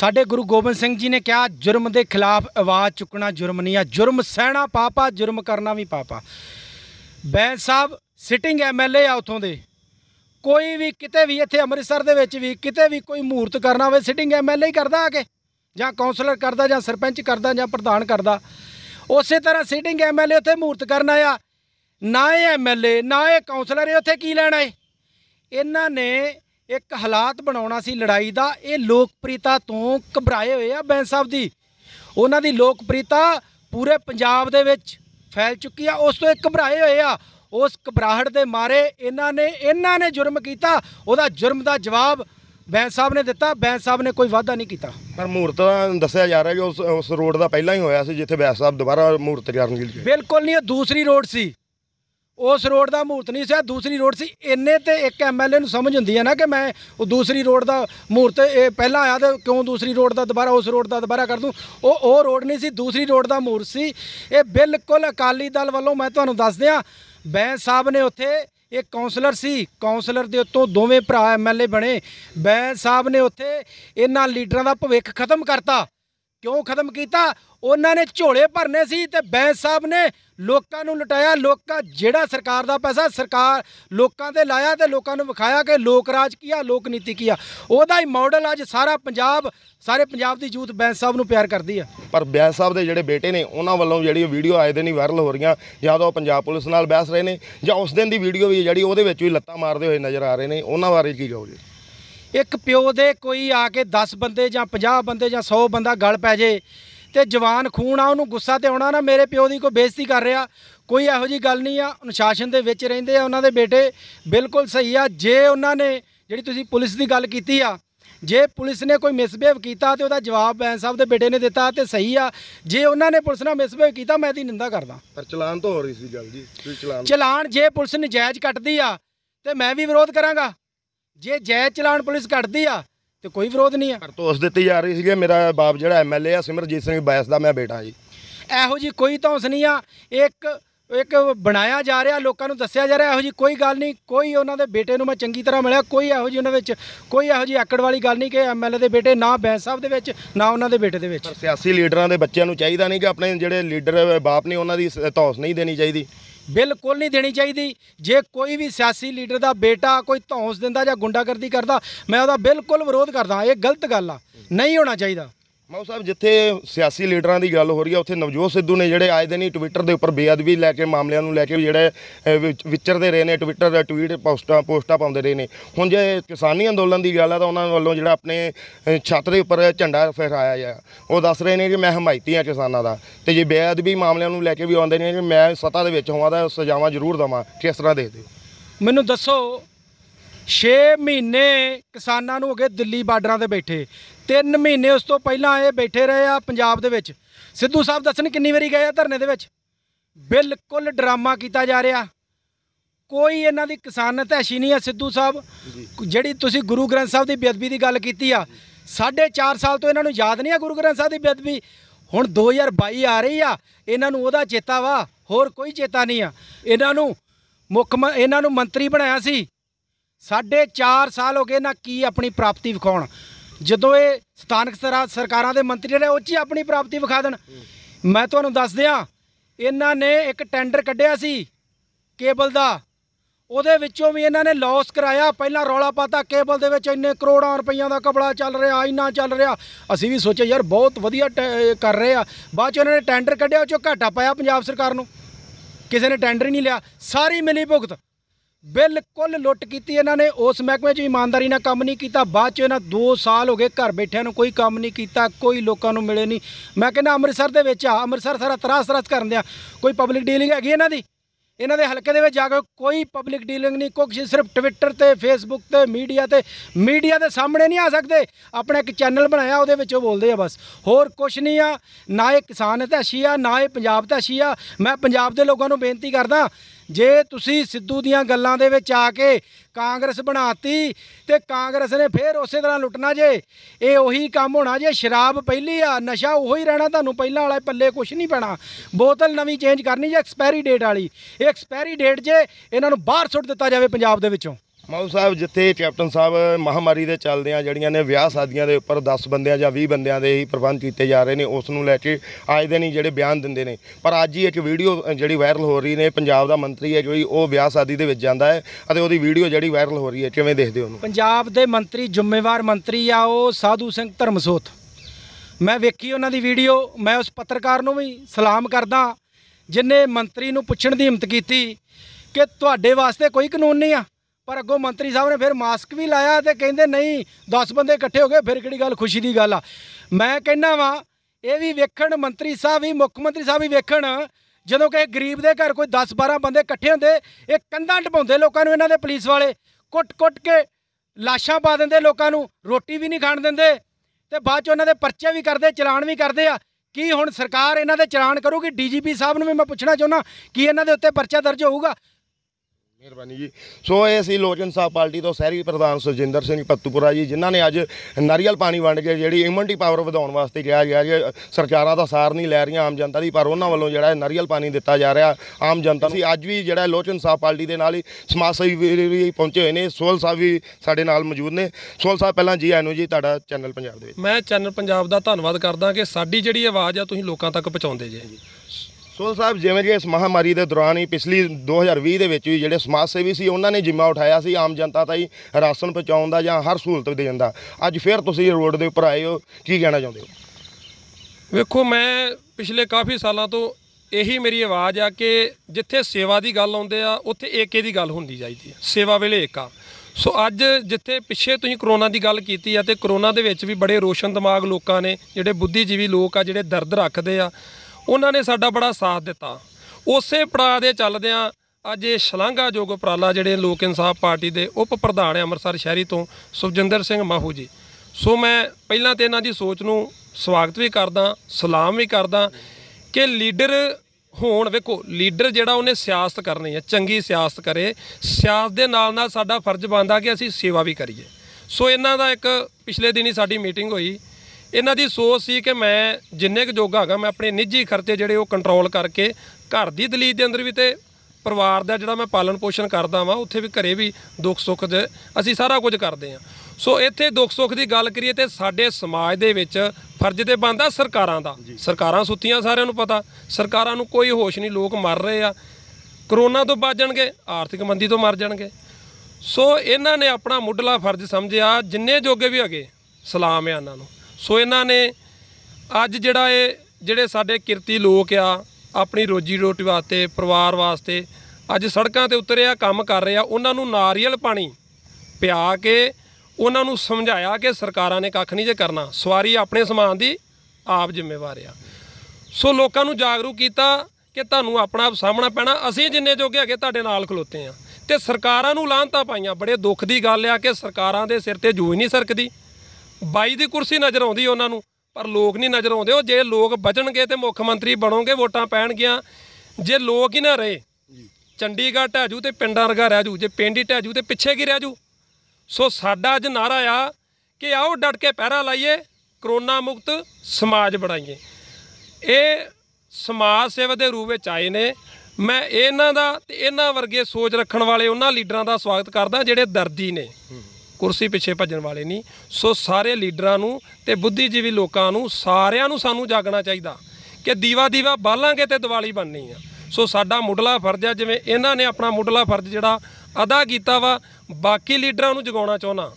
ਸਾਡੇ ਗੁਰੂ ਗੋਬਿੰਦ ਸਿੰਘ ਜੀ ਨੇ ਕਿਹਾ ਜੁਰਮ ਦੇ ਖਿਲਾਫ ਆਵਾਜ਼ ਚੁੱਕਣਾ ਜੁਰਮ ਨਹੀਂ ਆ ਜੁਰਮ ਸਹਿਣਾ ਪਾਪਾ ਜੁਰਮ ਕਰਨਾ ਵੀ ਪਾਪਾ ਬੈਂਸ ਸਾਹਿਬ ਸਿਟਿੰਗ ਐਮਐਲਏ ਆ ਉਥੋਂ ਦੇ ਕੋਈ ਵੀ ਕਿਤੇ ਵੀ ਇੱਥੇ ਅੰਮ੍ਰਿਤਸਰ ਦੇ ਵਿੱਚ ਵੀ ਕਿਤੇ ਵੀ ਕੋਈ ਮੂਰਤ ਕਰਨਾ ਹੋਵੇ ਸਿਟਿੰਗ ਐਮਐਲਏ ਹੀ ਕਰਦਾ ਆ ਕੇ ਜਾਂ ਕਾਉਂਸਲਰ ਕਰਦਾ ਜਾਂ ਸਰਪੰਚ ਕਰਦਾ ਜਾਂ ਪ੍ਰਧਾਨ ਕਰਦਾ ਉਸੇ ਤਰ੍ਹਾਂ ਸਿਟਿੰਗ ਐਮਐਲਏ ਉੱਥੇ ਮੂਰਤ ਕਰਨ ਆਇਆ ਨਾ ਇਹ ਐਮਐਲਏ ਨਾ ਇਹ ਕਾਉਂਸਲਰ ਇਹ ਉੱਥੇ ਕੀ ਲੈਣਾ ਏ ਇਹਨਾਂ ਨੇ ਇੱਕ ਹਾਲਾਤ ਬਣਾਉਣਾ ਸੀ ਲੜਾਈ ਦਾ ਇਹ ਲੋਕਪ੍ਰਿਤਾ ਤੋਂ ਘਬਰਾਏ ਹੋਏ ਆ ਬੈਂਸ ਸਾਹਿਬ ਦੀ ਉਹਨਾਂ ਦੀ ਲੋਕਪ੍ਰਿਤਾ ਪੂਰੇ ਪੰਜਾਬ ਦੇ ਵਿੱਚ ਫੈਲ ਚੁੱਕੀ ਆ ਉਸ ਤੋਂ ਇਹ ਘਬਰਾਏ ਹੋਏ ਆ ਉਸ ਘਬਰਾਹਟ ਦੇ ਮਾਰੇ ਇਹਨਾਂ ਨੇ ਇਹਨਾਂ ਨੇ ਜੁਰਮ ਕੀਤਾ ਉਹਦਾ ਜੁਰਮ ਦਾ ਜਵਾਬ ਬੈਂਸ ਸਾਹਿਬ ਨੇ ਦਿੱਤਾ ਬੈਂਸ ਸਾਹਿਬ ਨੇ ਕੋਈ ਵਾਅਦਾ ਨਹੀਂ ਕੀਤਾ ਪਰ ਮੂਰਤ ਦੱਸਿਆ ਜਾ ਰਿਹਾ ਕਿ ਉਸ ਉਸ ਰੋਡ ਦਾ ਪਹਿਲਾਂ ਹੀ ਹੋਇਆ ਸੀ ਜਿੱਥੇ ਬੈਂਸ ਸਾਹਿਬ ਦੁਬਾਰਾ ਮੂਰਤ ਗਏ ਬਿਲਕੁਲ ਨਹੀਂ ਉਹ ਦੂਸਰੀ ਰੋਡ ਸੀ ਉਸ ਰੋਡ ਦਾ ਮੂਰਤ ਨਹੀਂ ਸੀ ਦੂਸਰੀ ਰੋਡ ਸੀ ਇੰਨੇ ਤੇ ਇੱਕ ਐਮਐਲਏ ਨੂੰ ਸਮਝ ਹੁੰਦੀ ਹੈ ਨਾ ਕਿ ਮੈਂ ਉਹ ਦੂਸਰੀ ਰੋਡ ਦਾ ਮੂਰਤ ਇਹ ਪਹਿਲਾਂ ਆਇਆ ਤੇ ਕਿਉਂ ਦੂਸਰੀ ਰੋਡ ਦਾ ਦੁਬਾਰਾ ਉਸ ਰੋਡ ਦਾ ਦੁਬਾਰਾ ਕਰ ਦੂੰ ਉਹ ਉਹ ਰੋਡ ਨਹੀਂ ਸੀ ਦੂਸਰੀ ਰੋਡ ਦਾ ਮੂਰਤ ਸੀ ਇਹ ਬਿਲਕੁਲ ਅਕਾਲੀ ਦਲ ਵੱਲੋਂ ਮੈਂ ਤੁਹਾਨੂੰ ਦੱਸ ਦਿਆਂ ਬੈਂਸ ਸਾਹਿਬ ਨੇ ਉੱਥੇ ਇੱਕ ਕਾਉਂਸਲਰ ਸੀ ਕਾਉਂਸਲਰ ਦੇ ਉੱਤੋਂ ਦੋਵੇਂ ਭਰਾ ਐਮਐਲਏ ਬਣੇ ਬੈਂਸ ਸਾਹਿਬ ਨੇ ਉੱਥੇ ਇਹਨਾਂ ਲੀਡਰਾਂ ਦਾ ਭਵਿੱਖ ਖਤਮ ਕਰਤਾ ਕਿਉਂ ਖਤਮ ਕੀਤਾ ਉਹਨਾਂ ਨੇ ਝੋਲੇ ਭਰਨੇ ਸੀ ਤੇ ਬੈਂਸ ਸਾਹਿਬ ਨੇ ਲੋਕਾਂ ਨੂੰ ਲਟਾਇਆ ਲੋਕਾਂ ਜਿਹੜਾ ਸਰਕਾਰ ਦਾ ਪੈਸਾ ਸਰਕਾਰ ਲੋਕਾਂ ਤੇ ਲਾਇਆ ਤੇ ਲੋਕਾਂ ਨੂੰ ਵਿਖਾਇਆ ਕਿ ਲੋਕ ਰਾਜ ਕੀ ਆ ਲੋਕ ਨੀਤੀ ਕੀ ਆ ਉਹਦਾ ਹੀ ਮਾਡਲ ਅੱਜ ਸਾਰਾ ਪੰਜਾਬ ਸਾਰੇ ਪੰਜਾਬ ਦੀ ਯੂਥ ਬੈਂਸ ਸਾਹਿਬ ਨੂੰ ਪਿਆਰ ਕਰਦੀ ਆ ਪਰ ਬੈਂਸ ਸਾਹਿਬ ਦੇ ਜਿਹੜੇ ਬੇਟੇ ਨੇ ਉਹਨਾਂ ਵੱਲੋਂ ਜਿਹੜੀ ਵੀਡੀਓ ਆਏ ਦਿਨ ਹੀ ਵਾਇਰਲ ਹੋ ਰਹੀਆਂ ਜਾਂ ਤਾਂ ਉਹ ਪੰਜਾਬ ਪੁਲਿਸ ਨਾਲ ਬਹਿਸ ਰਹੇ ਨੇ ਜਾਂ ਉਸ ਦਿਨ ਦੀ ਵੀਡੀਓ ਵੀ ਜਿਹੜੀ ਉਹਦੇ ਵਿੱਚ ਵੀ ਲੱਤਾਂ ਮਾਰਦੇ ਹੋਏ ਨਜ਼ਰ ਆ ਰਹੇ ਨੇ ਉਹਨਾਂ ਬਾਰੇ ਕੀ ਕਹੋਗੇ ਇੱਕ ਪਿਓ ਦੇ ਕੋਈ ਆ ਕੇ 10 ਬੰਦੇ ਜਾਂ 50 ਬੰਦੇ ਜਾਂ 100 ਬੰਦਾ ਗੱਲ ਪੈ ਜੇ ਤੇ ਜਵਾਨ ਖੂਨ ਆ ਉਹਨੂੰ ਗੁੱਸਾ ਤੇ ਆਉਣਾ ਨਾ ਮੇਰੇ ਪਿਓ ਦੀ ਕੋਈ ਬੇਇੱਜ਼ਤੀ ਕਰ ਰਿਹਾ ਕੋਈ ਇਹੋ ਜੀ ਗੱਲ ਨਹੀਂ ਆ ਅਨੁਸ਼ਾਸਨ ਦੇ ਵਿੱਚ ਰਹਿੰਦੇ ਆ ਉਹਨਾਂ ਦੇ ਬੇਟੇ ਬਿਲਕੁਲ ਸਹੀ ਆ ਜੇ ਉਹਨਾਂ ਨੇ ਜਿਹੜੀ ਤੁਸੀਂ ਪੁਲਿਸ ਦੀ ਗੱਲ ਕੀਤੀ ਆ ਜੇ ਪੁਲਿਸ ਨੇ ਕੋਈ ਮਿਸਬਿਹੇਵ ਕੀਤਾ ਤੇ ਉਹਦਾ ਜਵਾਬ ਬੈਂਸ ਸਾਹਿਬ ਦੇ ਬੇਟੇ ਨੇ ਦਿੱਤਾ ਤੇ ਸਹੀ ਆ ਜੇ ਉਹਨਾਂ ਨੇ ਪੁਲਿਸ ਨਾਲ ਮਿਸਬਿਹੇਵ ਕੀਤਾ ਮੈਂ ਦੀ ਨਿੰਦਾ ਕਰਦਾ ਪਰ ਚਲਾਨ ਤਾਂ ਹੋ ਰਹੀ ਸੀ ਗੱਲ ਜੀ ਤੁਸੀਂ ਚਲਾਨ ਚਲਾਨ ਜੇ ਪੁਲਿਸ ਨਜਾਇਜ਼ ਕੱਟਦੀ ਆ ਤੇ ਮੈਂ ਵੀ ਵਿਰੋਧ ਕਰਾਂਗਾ ਜੇ ਜਾਇਜ਼ ਚਲਾਨ ਪੁਲਿਸ ਕੱਟਦੀ ਆ ਤੇ ਕੋਈ ਵਿਰੋਧ ਨਹੀਂ ਹੈ ਪਰ ਤੋਸ ਦਿੱਤੀ ਜਾ ਰਹੀ ਸੀਗੇ ਮੇਰਾ ਬਾਪ ਜਿਹੜਾ ਐਮਐਲਏ ਆ ਸਿਮਰਜੀਤ ਸਿੰਘ ਬੈਸ ਦਾ ਮੈਂ ਬੇਟਾ ਜੀ ਇਹੋ ਜੀ ਕੋਈ ਤੋਸ ਨਹੀਂ ਆ ਇੱਕ ਇੱਕ ਬਣਾਇਆ ਜਾ ਰਿਹਾ ਲੋਕਾਂ ਨੂੰ ਦੱਸਿਆ ਜਾ ਰਿਹਾ ਇਹੋ ਜੀ ਕੋਈ ਗੱਲ ਨਹੀਂ ਕੋਈ ਉਹਨਾਂ ਦੇ ਬੇਟੇ ਨੂੰ ਮੈਂ ਚੰਗੀ ਤਰ੍ਹਾਂ ਮਿਲਿਆ ਕੋਈ ਇਹੋ ਜੀ ਉਹਨਾਂ ਵਿੱਚ ਕੋਈ ਇਹੋ ਜੀ ਆਕੜ ਵਾਲੀ ਗੱਲ ਨਹੀਂ ਕਿ ਐਮਐਲਏ ਦੇ ਬੇਟੇ ਨਾ ਬੈਂਸ ਸਾਹਿਬ ਦੇ ਵਿੱਚ ਨਾ ਉਹਨਾਂ ਦੇ ਬੇਟੇ ਦੇ ਵਿੱਚ ਸਿਆਸੀ ਲੀਡਰਾਂ ਦੇ ਬੱਚਿਆਂ ਨੂੰ ਚਾਹੀਦਾ ਨਹੀਂ ਕਿ ਆਪਣੇ ਜਿਹੜੇ ਲੀਡਰ ਬਾਪ ਨੇ ਉਹਨਾਂ ਦੀ ਤੋਸ ਨਹੀਂ ਦੇਣੀ ਚਾਹੀਦੀ ਬਿਲਕੁਲ ਨਹੀਂ ਦੇਣੀ ਚਾਹੀਦੀ ਜੇ ਕੋਈ ਵੀ ਸਿਆਸੀ ਲੀਡਰ ਦਾ ਬੇਟਾ ਕੋਈ ਧੌਂਸ ਦਿੰਦਾ ਜਾਂ ਗੁੰਡਾਗਰਦੀ ਕਰਦਾ ਮੈਂ ਉਹਦਾ ਬਿਲਕੁਲ ਵਿਰੋਧ ਕਰਦਾ ਇਹ ਗਲਤ ਗੱਲ ਆ ਨਹੀਂ ਹੋਣਾ ਚਾਹੀਦਾ ਮਾਉ ਸਾਹਿਬ ਜਿੱਥੇ ਸਿਆਸੀ ਲੀਡਰਾਂ ਦੀ ਗੱਲ ਹੋ ਰਹੀ ਹੈ ਉੱਥੇ ਨਵਜੋਤ ਸਿੱਧੂ ਨੇ ਜਿਹੜੇ ਆਏ ਦਿਨ ਹੀ ਟਵਿੱਟਰ ਦੇ ਉੱਪਰ ਬੇਅਦਬੀ ਲੈ ਕੇ ਮਾਮਲਿਆਂ ਨੂੰ ਲੈ ਕੇ ਜਿਹੜੇ ਵਿਚਰਦੇ ਰਹੇ ਨੇ ਟਵਿੱਟਰ ਦਾ ਟਵੀਟ ਪੋਸਟਾਂ ਪੋਸਟਾਂ ਪਾਉਂਦੇ ਰਹੇ ਨੇ ਹੁਣ ਜੇ ਕਿਸਾਨੀ ਅੰਦੋਲਨ ਦੀ ਗੱਲ ਹੈ ਤਾਂ ਉਹਨਾਂ ਵੱਲੋਂ ਜਿਹੜਾ ਆਪਣੇ ਛੱਤ ਦੇ ਉੱਪਰ ਝੰਡਾ ਫਹਿਰਾਇਆ ਆ ਉਹ ਦੱਸ ਰਹੇ ਨੇ ਕਿ ਮੈਂ ਹਮਾਇਤੀ ਆ ਕਿਸਾਨਾਂ ਦਾ ਤੇ ਜੇ ਬੇਅਦਬੀ ਮਾਮਲਿਆਂ ਨੂੰ ਲੈ ਕੇ ਵੀ ਆਉਂਦੇ ਨੇ ਕਿ ਮੈਂ ਸਤਾ ਦੇ ਵਿੱਚ ਹੋਵਾਂ ਦਾ ਸਜ਼ਾਵਾਂ ਜ਼ਰੂਰ ਦਵਾਂ ਕਿਸ ਤਰ੍ਹਾਂ ਦੇ ਦਿਓ ਮੈਨੂੰ ਦੱਸੋ 6 ਮਹੀਨੇ ਕਿਸਾਨਾਂ ਨੂੰ ਹੋ ਦਿੱਲੀ ਬਾਰਡਰਾਂ ਤੇ ਬੈਠੇ 3 ਮਹੀਨੇ ਉਸ ਤੋਂ ਪਹਿਲਾਂ ਇਹ ਬੈਠੇ ਰਹੇ ਆ ਪੰਜਾਬ ਦੇ ਵਿੱਚ ਸਿੱਧੂ ਸਾਹਿਬ ਦੱਸਣ ਕਿੰਨੀ ਵਾਰੀ ਗਏ ਆ ਧਰਨੇ ਦੇ ਵਿੱਚ ਬਿਲਕੁਲ ਡਰਾਮਾ ਕੀਤਾ ਜਾ ਰਿਹਾ ਕੋਈ ਇਹਨਾਂ ਦੀ ਕਿਸਾਨ ਧੈਸ਼ੀ ਨਹੀਂ ਆ ਸਿੱਧੂ ਸਾਹਿਬ ਜਿਹੜੀ ਤੁਸੀਂ ਗੁਰੂ ਗ੍ਰੰਥ ਸਾਹਿਬ ਦੀ ਬੇਅਦਬੀ ਦੀ ਗੱਲ ਕੀਤੀ ਆ ਸਾਢੇ 4 ਸਾਲ ਤੋਂ ਇਹਨਾਂ ਨੂੰ ਯਾਦ ਨਹੀਂ ਆ ਗੁਰੂ ਗ੍ਰੰਥ ਸਾਹਿਬ ਦੀ ਬੇਅਦਬੀ ਹੁਣ 2022 ਆ ਰਹੀ ਆ ਇਹਨਾਂ ਨੂੰ ਉਹਦਾ ਚੇਤਾ ਵਾ ਹੋਰ ਕੋਈ ਚੇਤਾ ਨਹੀਂ ਆ ਇਹਨਾਂ ਨੂੰ ਮੁੱਖ ਇਹਨਾਂ ਨੂੰ ਮੰਤਰੀ ਬਣਾਇਆ ਸੀ ਸਾਢੇ 4 ਸਾਲ ਹੋ ਗਏ ਨਾ ਕੀ ਆਪਣੀ ਪ੍ਰਾਪਤੀ ਵਿਖਾਉਣ ਜਦੋਂ ਇਹ ਸਥਾਨਕ ਸਰਕਾਰਾਂ ਦੇ ਮੰਤਰੀ ਜਿਹੜੇ ਉਹ ਚੀ ਆਪਣੀ ਪ੍ਰਾਪਤੀ ਵਿਖਾ ਦੇਣ ਮੈਂ ਤੁਹਾਨੂੰ ਦੱਸ ਦਿਆਂ ਇਹਨਾਂ ਨੇ ਇੱਕ ਟੈਂਡਰ ਕੱਢਿਆ ਸੀ ਕੇਬਲ ਦਾ ਉਹਦੇ ਵਿੱਚੋਂ ਵੀ ਇਹਨਾਂ ਨੇ ਲਾਸ ਕਰਾਇਆ ਪਹਿਲਾਂ ਰੌਲਾ ਪਾਤਾ ਕੇਬਲ ਦੇ ਵਿੱਚ ਇੰਨੇ ਕਰੋੜਾਂ ਰੁਪਈਆਂ ਦਾ ਕਪੜਾ ਚੱਲ ਰਿਹਾ ਇੰਨਾ ਚੱਲ ਰਿਹਾ ਅਸੀਂ ਵੀ ਸੋਚਿਆ ਯਾਰ ਬਹੁਤ ਵਧੀਆ ਕਰ ਰਹੇ ਆ ਬਾਅਦ ਚ ਉਹਨਾਂ ਨੇ ਟੈਂਡਰ ਕੱਢਿਆ ਉਹ ਚੋਂ ਘਾਟਾ ਪਾਇਆ ਪੰਜਾਬ ਸਰਕਾਰ ਨੂੰ ਕਿਸੇ ਨੇ ਟੈਂਡਰ ਹੀ ਨਹੀਂ ਲਿਆ ਸਾਰੀ ਮਿਲੀ ਭੁਗਤ ਬਿਲਕੁਲ ਲੁੱਟ ਕੀਤੀ ਇਹਨਾਂ ਨੇ ਉਸ ਮਹਿਕਮੇ 'ਚ ਇਮਾਨਦਾਰੀ ਨਾਲ ਕੰਮ ਨਹੀਂ ਕੀਤਾ ਬਾਅਦ 'ਚ ਇਹਨਾਂ 2 ਸਾਲ ਹੋ ਗਏ ਘਰ ਬੈਠਿਆਂ ਨੂੰ ਕੋਈ ਕੰਮ ਨਹੀਂ ਕੀਤਾ ਕੋਈ ਲੋਕਾਂ ਨੂੰ ਮਿਲੇ ਨਹੀਂ ਮੈਂ ਕਹਿੰਦਾ ਅੰਮ੍ਰਿਤਸਰ ਦੇ ਵਿੱਚ ਆ ਅੰਮ੍ਰਿਤਸਰ ਸਾਰਾ ਤਰਾਸ-ਤਰਾਸ ਕਰਨ ਦਿਆ ਕੋਈ ਪਬਲਿਕ ਡੀਲਿੰਗ ਹੈਗੀ ਇਹਨਾਂ ਦੀ ਇਹਨਾਂ ਦੇ ਹਲਕੇ ਦੇ ਵਿੱਚ ਜਾ ਕੇ ਕੋਈ ਪਬਲਿਕ ਡੀਲਿੰਗ ਨਹੀਂ ਕੁਝ ਸਿਰਫ ਟਵਿੱਟਰ ਤੇ ਫੇਸਬੁੱਕ ਤੇ ਮੀਡੀਆ ਤੇ ਮੀਡੀਆ ਦੇ ਸਾਹਮਣੇ ਨਹੀਂ ਆ ਸਕਦੇ ਆਪਣਾ ਇੱਕ ਚੈਨਲ ਬਣਾਇਆ ਉਹਦੇ ਵਿੱਚ ਉਹ ਬੋਲਦੇ ਆ ਬਸ ਹੋਰ ਕੁਝ ਨਹੀਂ ਆ ਨਾ ਇਹ ਕਿਸਾਨ ਤਾਂ ਆ ਨਾ ਇਹ ਪੰਜਾਬ ਹਿਤੈਸ਼ੀ ਆ ਮੈਂ ਪੰਜਾਬ ਦੇ ਲੋਕਾਂ ਨੂੰ ਬੇਨਤੀ ਕਰਦਾ ਜੇ ਤੁਸੀਂ ਸਿੱਧੂ ਦੀਆਂ ਗੱਲਾਂ ਦੇ ਵਿੱਚ ਆ ਕੇ ਕਾਂਗਰਸ ਬਣਾਤੀ ਤੇ ਕਾਂਗਰਸ ਨੇ ਫੇਰ ਉਸੇ ਤਰ੍ਹਾਂ ਲੁੱਟਣਾ ਜੇ ਇਹ ਉਹੀ ਕੰਮ ਹੋਣਾ ਜੇ ਸ਼ਰਾਬ ਪਹਿਲੀ ਆ ਨਸ਼ਾ ਉਹੀ ਰਹਿਣਾ ਤੁਹਾਨੂੰ ਪਹਿਲਾਂ ਵਾਲਾ ਪੱਲੇ ਕੁਝ ਨਹੀਂ ਪੈਣਾ ਬੋਤਲ ਨਵੀਂ ਚੇਂਜ ਕਰਨੀ ਜੇ ਐਕਸਪਾਇਰੀ ਡੇਟ ਵਾਲੀ ਐਕਸਪਾਇਰੀ ਡੇਟ ਜੇ ਇਹਨਾਂ ਨੂੰ ਬਾਹਰ ਸੁੱਟ ਦਿੱਤਾ ਜਾਵੇ ਪੰਜਾਬ ਦੇ ਵਿੱਚੋਂ ਮਾਉ ਸਾਹਿਬ ਜਿੱਥੇ ਕੈਪਟਨ ਸਾਹਿਬ ਮਹਾਮਾਰੀ ਦੇ ਚੱਲਦਿਆਂ ਜਿਹੜੀਆਂ ਨੇ ਵਿਆਹ ਸਾਦੀਆਂ ਦੇ ਉੱਪਰ 10 ਬੰਦਿਆਂ ਜਾਂ 20 ਬੰਦਿਆਂ ਦੇ ਹੀ ਪ੍ਰਬੰਧ ਕੀਤੇ ਜਾ ਰਹੇ ਨੇ ਉਸ ਨੂੰ ਲੈ ਕੇ ਅੱਜ ਦੇ ਨਹੀਂ ਜਿਹੜੇ ਬਿਆਨ ਦਿੰਦੇ ਨੇ ਪਰ ਅੱਜ ਹੀ ਇੱਕ ਵੀਡੀਓ ਜਿਹੜੀ ਵਾਇਰਲ ਹੋ ਰਹੀ ਨੇ ਪੰਜਾਬ ਦਾ ਮੰਤਰੀ ਹੈ ਜਿਹੜੀ ਉਹ ਵਿਆਹ ਸਾਦੀ ਦੇ ਵਿੱਚ ਜਾਂਦਾ ਹੈ ਅਤੇ ਉਹਦੀ ਵੀਡੀਓ ਜਿਹੜੀ ਵਾਇਰਲ ਹੋ ਰਹੀ ਹੈ ਕਿਵੇਂ ਦੇਖਦੇ ਹੋ ਉਹਨੂੰ ਪੰਜਾਬ ਦੇ ਮੰਤਰੀ ਜ਼ਿੰਮੇਵਾਰ ਮੰਤਰੀ ਆ ਉਹ ਸਾਧੂ ਸਿੰਘ ਧਰਮਸੋਤ ਮੈਂ ਵੇਖੀ ਉਹਨਾਂ ਦੀ ਵੀਡੀਓ ਮੈਂ ਉਸ ਪੱਤਰਕਾਰ ਨੂੰ ਵੀ ਸਲਾਮ ਕਰਦਾ ਜਿਨੇ ਮੰਤਰੀ ਨੂੰ ਪੁੱਛਣ ਦੀ ਹਿੰਮਤ ਕੀਤੀ ਕਿ ਤੁਹਾਡੇ ਵਾਸਤੇ ਕੋਈ ਕਾਨੂੰਨ ਨਹੀਂ ਆ ਪਰ ਅੱਗੋਂ ਮੰਤਰੀ ਸਾਹਿਬ ਨੇ ਫਿਰ ਮਾਸਕ ਵੀ ਲਾਇਆ ਤੇ ਕਹਿੰਦੇ ਨਹੀਂ 10 ਬੰਦੇ ਇਕੱਠੇ ਹੋ ਗਏ ਫਿਰ ਕਿਹੜੀ ਗੱਲ ਖੁਸ਼ੀ ਦੀ ਗੱਲ ਆ ਮੈਂ ਕਹਿੰਦਾ ਵਾਂ ਇਹ ਵੀ ਵੇਖਣ ਮੰਤਰੀ ਸਾਹਿਬ ਵੀ ਮੁੱਖ ਮੰਤਰੀ ਸਾਹਿਬ ਵੀ ਵੇਖਣ ਜਦੋਂ ਕਿ ਗਰੀਬ ਦੇ ਘਰ ਕੋਈ 10 12 ਬੰਦੇ ਇਕੱਠੇ ਹੁੰਦੇ ਇਹ ਕੰਧਾਂ ਢਪਾਉਂਦੇ ਲੋਕਾਂ ਨੂੰ ਇਹਨਾਂ ਦੇ ਪੁਲਿਸ ਵਾਲੇ ਕੁੱਟ-ਕੁੱਟ ਕੇ ਲਾਸ਼ਾਂ ਪਾ ਦਿੰਦੇ ਲੋਕਾਂ ਨੂੰ ਰੋਟੀ ਵੀ ਨਹੀਂ ਖਾਣ ਦਿੰਦੇ ਤੇ ਬਾਅਦ ਚ ਉਹਨਾਂ ਦੇ ਪਰਚੇ ਵੀ ਕਰਦੇ ਚਲਾਨ ਵੀ ਕਰਦੇ ਆ ਕੀ ਹੁਣ ਸਰਕਾਰ ਇਹਨਾਂ ਦੇ ਚਲਾਨ ਕਰੂਗੀ ਡੀਜੀਪੀ ਸਾਹਿਬ ਨੂੰ ਵੀ ਮੈਂ ਪੁੱਛਣਾ ਚਾਹੁੰਦਾ ਕੀ ਇਹਨਾਂ ਦੇ ਉੱਤੇ ਪਰਚਾ ਦਰਜ ਹੋਊਗਾ ਮਿਹਰਬਾਨੀ ਜੀ ਸੋ ਇਹ ਸੀ ਲੋਚਨ ਸਾਹਿਬ ਪਾਰਟੀ ਤੋਂ ਸਹਿਰੀ ਪ੍ਰਧਾਨ ਸੁਜਿੰਦਰ ਸਿੰਘ ਪੱਤੂਪੁਰਾ ਜੀ ਜਿਨ੍ਹਾਂ ਨੇ ਅੱਜ ਨਾਰੀਅਲ ਪਾਣੀ ਵੰਡ ਕੇ ਜਿਹੜੀ ਇਮਿਊਨਿਟੀ ਪਾਵਰ ਵਧਾਉਣ ਵਾਸਤੇ ਕਿਹਾ ਗਿਆ ਜੀ ਸਰਕਾਰਾਂ ਦਾ ਸਾਰ ਨਹੀਂ ਲੈ ਰਹੀਆਂ ਆਮ ਜਨਤਾ ਦੀ ਪਰ ਉਹਨਾਂ ਵੱਲੋਂ ਜਿਹੜਾ ਨਾਰੀਅਲ ਪਾਣੀ ਦਿੱਤਾ ਜਾ ਰਿਹਾ ਆਮ ਜਨਤਾ ਨੂੰ ਅੱਜ ਵੀ ਜਿਹੜਾ ਲੋਚਨ ਸਾਹਿਬ ਪਾਰਟੀ ਦੇ ਨਾਲ ਹੀ ਸਮਾਜ ਸੇਵੀ ਵੀ ਪਹੁੰਚੇ ਹੋਏ ਨੇ ਸੋਹਲ ਸਾਹਿਬ ਵੀ ਸਾਡੇ ਨਾਲ ਮੌਜੂਦ ਨੇ ਸੋਹਲ ਸਾਹਿਬ ਪਹਿਲਾਂ ਜੀ ਨੂੰ ਜੀ ਤੁਹਾਡਾ ਚੈਨਲ ਪੰਜਾਬ ਦੇ ਵਿੱਚ ਮੈਂ ਚੈਨਲ ਪੰਜਾਬ ਦਾ ਧੰਨਵਾਦ ਕਰਦਾ ਕਿ ਸਾਡੀ ਜਿਹੜੀ ਆਵਾਜ਼ ਆ ਤੁਸੀਂ ਲੋਕਾਂ ਤੱਕ ਪਹੁੰਚਾਉਂਦੇ ਜੇ ਸੋਲ ਸਾਹਿਬ ਜਿਵੇਂ ਕਿ ਇਸ ਮਹਾਮਾਰੀ ਦੇ ਦੌਰਾਨ ਹੀ ਪਿਛਲੀ 2020 ਦੇ ਵਿੱਚ ਵੀ ਜਿਹੜੇ ਸਮਾਜ ਸੇਵੀ ਸੀ ਉਹਨਾਂ ਨੇ ਜਿੰਮਾ ਉਠਾਇਆ ਸੀ ਆਮ ਜਨਤਾ ਤਾਈ ਰਾਸ਼ਨ ਪਹੁੰਚਾਉਣ ਦਾ ਜਾਂ ਹਰ ਸਹੂਲਤ ਦੇ ਜਾਂਦਾ ਅੱਜ ਫਿਰ ਤੁਸੀਂ ਰੋਡ ਦੇ ਉੱਪਰ ਆਏ ਹੋ ਕੀ ਕਹਿਣਾ ਚਾਹੁੰਦੇ ਹੋ ਵੇਖੋ ਮੈਂ ਪਿਛਲੇ ਕਾਫੀ ਸਾਲਾਂ ਤੋਂ ਇਹੀ ਮੇਰੀ ਆਵਾਜ਼ ਆ ਕਿ ਜਿੱਥੇ ਸੇਵਾ ਦੀ ਗੱਲ ਆਉਂਦੇ ਆ ਉੱਥੇ ਏਕੇ ਦੀ ਗੱਲ ਹੁੰਦੀ ਜਾਂਦੀ ਹੈ ਸੇਵਾ ਵੇਲੇ ਏਕਾ ਸੋ ਅੱਜ ਜਿੱਥੇ ਪਿੱਛੇ ਤੁਸੀਂ ਕਰੋਨਾ ਦੀ ਗੱਲ ਕੀਤੀ ਆ ਤੇ ਕਰੋਨਾ ਦੇ ਵਿੱਚ ਵੀ ਬੜੇ ਰੋਸ਼ਨ ਦਿਮਾਗ ਲੋਕਾਂ ਨੇ ਜਿਹੜੇ ਬੁੱਧੀਜੀਵੀ ਲੋਕ ਆ ਜਿਹੜੇ ਦਰਦ ਰੱਖਦੇ ਆ ਉਹਨਾਂ ਨੇ ਸਾਡਾ ਬੜਾ ਸਾਥ ਦਿੱਤਾ ਉਸੇ ਪੜਾਅ ਦੇ ਚੱਲਦਿਆਂ ਅੱਜ ਇਹ ਸ਼ਲਾਂਘਾ ਜੋਗ ਉਪਰਾਲਾ ਜਿਹੜੇ ਲੋਕ ਇਨਸਾਫ ਪਾਰਟੀ ਦੇ ਉਪ ਪ੍ਰਧਾਨ ਅੰਮ੍ਰਿਤਸਰ ਸ਼ਹਿਰੀ ਤੋਂ ਸੁਭਜਿੰਦਰ ਸਿੰਘ ਮਾਹੂ ਜੀ ਸੋ ਮੈਂ ਪਹਿਲਾਂ ਤੇ ਇਹਨਾਂ ਦੀ ਸੋਚ ਨੂੰ ਸਵਾਗਤ ਵੀ ਕਰਦਾ ਸਲਾਮ ਵੀ ਕਰਦਾ ਕਿ ਲੀਡਰ ਹੋਣ ਵੇਖੋ ਲੀਡਰ ਜਿਹੜਾ ਉਹਨੇ ਸਿਆਸਤ ਕਰਨੀ ਹੈ ਚੰਗੀ ਸਿਆਸਤ ਕਰੇ ਸਿਆਸਤ ਦੇ ਨਾਲ ਨਾਲ ਸਾਡਾ ਫਰਜ਼ ਬਣਦਾ ਕਿ ਅਸੀਂ ਸੇਵਾ ਵੀ ਕਰੀਏ ਸੋ ਇਹਨਾਂ ਦਾ ਇੱਕ ਪਿਛਲੇ ਦਿਨੀ ਸਾਡੀ ਮੀਟਿੰਗ ਹੋਈ ਇਹਨਾਂ ਦੀ ਸੋਚ ਸੀ ਕਿ ਮੈਂ ਜਿੰਨੇ ਕੁ ਜੋਗਾ ਹਾਂ ਮੈਂ ਆਪਣੇ ਨਿੱਜੀ ਖਰਚੇ ਜਿਹੜੇ ਉਹ ਕੰਟਰੋਲ ਕਰਕੇ ਘਰ ਦੀ ਦਲੀਲ ਦੇ ਅੰਦਰ ਵੀ ਤੇ ਪਰਿਵਾਰ ਦਾ ਜਿਹੜਾ ਮੈਂ ਪਾਲਣ ਪੋਸ਼ਣ ਕਰਦਾ ਵਾਂ ਉੱਥੇ ਵੀ ਘਰੇ ਵੀ ਦੁੱਖ ਸੁੱਖ ਦੇ ਅਸੀਂ ਸਾਰਾ ਕੁਝ ਕਰਦੇ ਆਂ ਸੋ ਇੱਥੇ ਦੁੱਖ ਸੁੱਖ ਦੀ ਗੱਲ ਕਰੀਏ ਤੇ ਸਾਡੇ ਸਮਾਜ ਦੇ ਵਿੱਚ ਫਰਜ਼ ਤੇ ਬੰਦਾ ਸਰਕਾਰਾਂ ਦਾ ਸਰਕਾਰਾਂ ਸੁੱਤੀਆਂ ਸਾਰਿਆਂ ਨੂੰ ਪਤਾ ਸਰਕਾਰਾਂ ਨੂੰ ਕੋਈ ਹੋਸ਼ ਨਹੀਂ ਲੋਕ ਮਰ ਰਹੇ ਆ ਕਰੋਨਾ ਤੋਂ ਬਚ ਜਾਣਗੇ ਆਰਥਿਕ ਮੰਦੀ ਤੋਂ ਮਰ ਜਾਣਗੇ ਸੋ ਇਹਨਾਂ ਨੇ ਆਪਣਾ ਮੁੱਢਲਾ ਫਰਜ਼ ਸਮਝਿਆ ਜਿੰਨੇ ਜੋਗੇ ਵੀ ਹੈਗੇ ਸਲਾਮ ਹੈ ਇਹਨਾਂ ਨੂੰ ਸੋ ਇਹਨਾਂ ਨੇ ਅੱਜ ਜਿਹੜਾ ਇਹ ਜਿਹੜੇ ਸਾਡੇ ਕਿਰਤੀ ਲੋਕ ਆ ਆਪਣੀ ਰੋਜੀ ਰੋਟੀ ਵਾਸਤੇ ਪਰਿਵਾਰ ਵਾਸਤੇ ਅੱਜ ਸੜਕਾਂ ਤੇ ਉਤਰੇ ਆ ਕੰਮ ਕਰ ਰਹੇ ਆ ਉਹਨਾਂ ਨੂੰ ਨਾਰੀਅਲ ਪਾਣੀ ਪਿਆ ਕੇ ਉਹਨਾਂ ਨੂੰ ਸਮਝਾਇਆ ਕਿ ਸਰਕਾਰਾਂ ਨੇ ਕੱਖ ਨਹੀਂ ਜੇ ਕਰਨਾ ਸਵਾਰੀ ਆਪਣੇ ਸਮਾਨ ਦੀ ਆਪ ਜ਼ਿੰਮੇਵਾਰ ਆ ਸੋ ਲੋਕਾਂ ਨੂੰ ਜਾਗਰੂਕ ਕੀਤਾ ਕਿ ਤੁਹਾਨੂੰ ਆਪਣਾ ਆਪ ਸਾਹਮਣਾ ਪੈਣਾ ਅਸੀਂ ਜਿੰਨੇ ਜੋਗੇ ਹੈਗੇ ਤੁਹਾਡੇ ਨਾਲ ਖਲੋਤੇ ਆ ਤੇ ਸਰਕਾਰਾਂ ਨੂੰ ਲਾਂਤਾ ਪਾਈਆਂ ਬੜੇ ਦੁੱਖ ਦੀ ਗੱਲ ਆ ਕਿ ਸਰਕਾਰਾਂ ਦੇ ਸਿਰ ਤੇ ਜੂਈ ਨਹੀਂ ਸਰਕਦੀ ਬਾਈ ਦੀ ਕੁਰਸੀ ਨਜ਼ਰ ਆਉਂਦੀ ਉਹਨਾਂ ਨੂੰ ਪਰ ਲੋਕ ਨਹੀਂ ਨਜ਼ਰ ਆਉਂਦੇ ਉਹ ਜੇ ਲੋਕ ਬਚਣਗੇ ਤੇ ਮੁੱਖ ਮੰਤਰੀ ਬਣੋਗੇ ਵੋਟਾਂ ਪੈਣਗੀਆਂ ਜੇ ਲੋਕ ਹੀ ਨਾ ਰਹੇ ਚੰਡੀਗੜ੍ਹ ਢਹਿ ਜੂ ਤੇ ਪਿੰਡਾਂ ਰਗਾ ਰਹਿ ਜੂ ਜੇ ਪਿੰਡ ਹੀ ਢਹਿ ਜੂ ਤੇ ਪਿੱਛੇ ਕੀ ਰਹਿ ਜੂ ਸੋ ਸਾਡਾ ਅੱਜ ਨਾਰਾ ਆ ਕਿ ਆਓ ਡਟ ਕੇ ਪਹਿਰਾ ਲਾਈਏ ਕਰੋਨਾ ਮੁਕਤ ਸਮਾਜ ਬਣਾਈਏ ਇਹ ਸਮਾਜ ਸੇਵ ਦੇ ਰੂਪ ਵਿੱਚ ਆਏ ਨੇ ਮੈਂ ਇਹਨਾਂ ਦਾ ਤੇ ਇਹਨਾਂ ਵਰਗੇ ਸੋਚ ਰੱਖਣ ਵਾਲੇ ਉਹਨਾਂ ਲੀਡਰਾਂ ਦਾ ਸਵਾਗਤ ਕਰਦਾ ਜਿਹੜੇ ਦਰਦੀ ਨੇ ਕੁਰਸੀ ਪਿੱਛੇ ਭੱਜਣ ਵਾਲੇ ਨਹੀਂ ਸੋ ਸਾਰੇ ਲੀਡਰਾਂ ਨੂੰ ਤੇ ਬੁੱਧੀਜੀਵੀ ਲੋਕਾਂ ਨੂੰ ਸਾਰਿਆਂ ਨੂੰ ਸਾਨੂੰ ਜਾਗਣਾ ਚਾਹੀਦਾ ਕਿ ਦੀਵਾ ਦੀਵਾ ਬਾਲਾਂਗੇ ਤੇ ਦੀਵਾਲੀ ਬਣਨੀ ਆ ਸੋ ਸਾਡਾ ਮੁੱਢਲਾ ਫਰਜ਼ ਆ ਜਿਵੇਂ ਇਹਨਾਂ ਨੇ ਆਪਣਾ ਮੁੱਢਲਾ ਫਰਜ਼ ਜਿਹੜਾ ਅਦਾ ਕੀਤਾ ਵਾ ਬਾਕੀ ਲੀਡਰਾਂ ਨੂੰ ਜਗਾਉਣਾ ਚਾਹੁੰਦਾ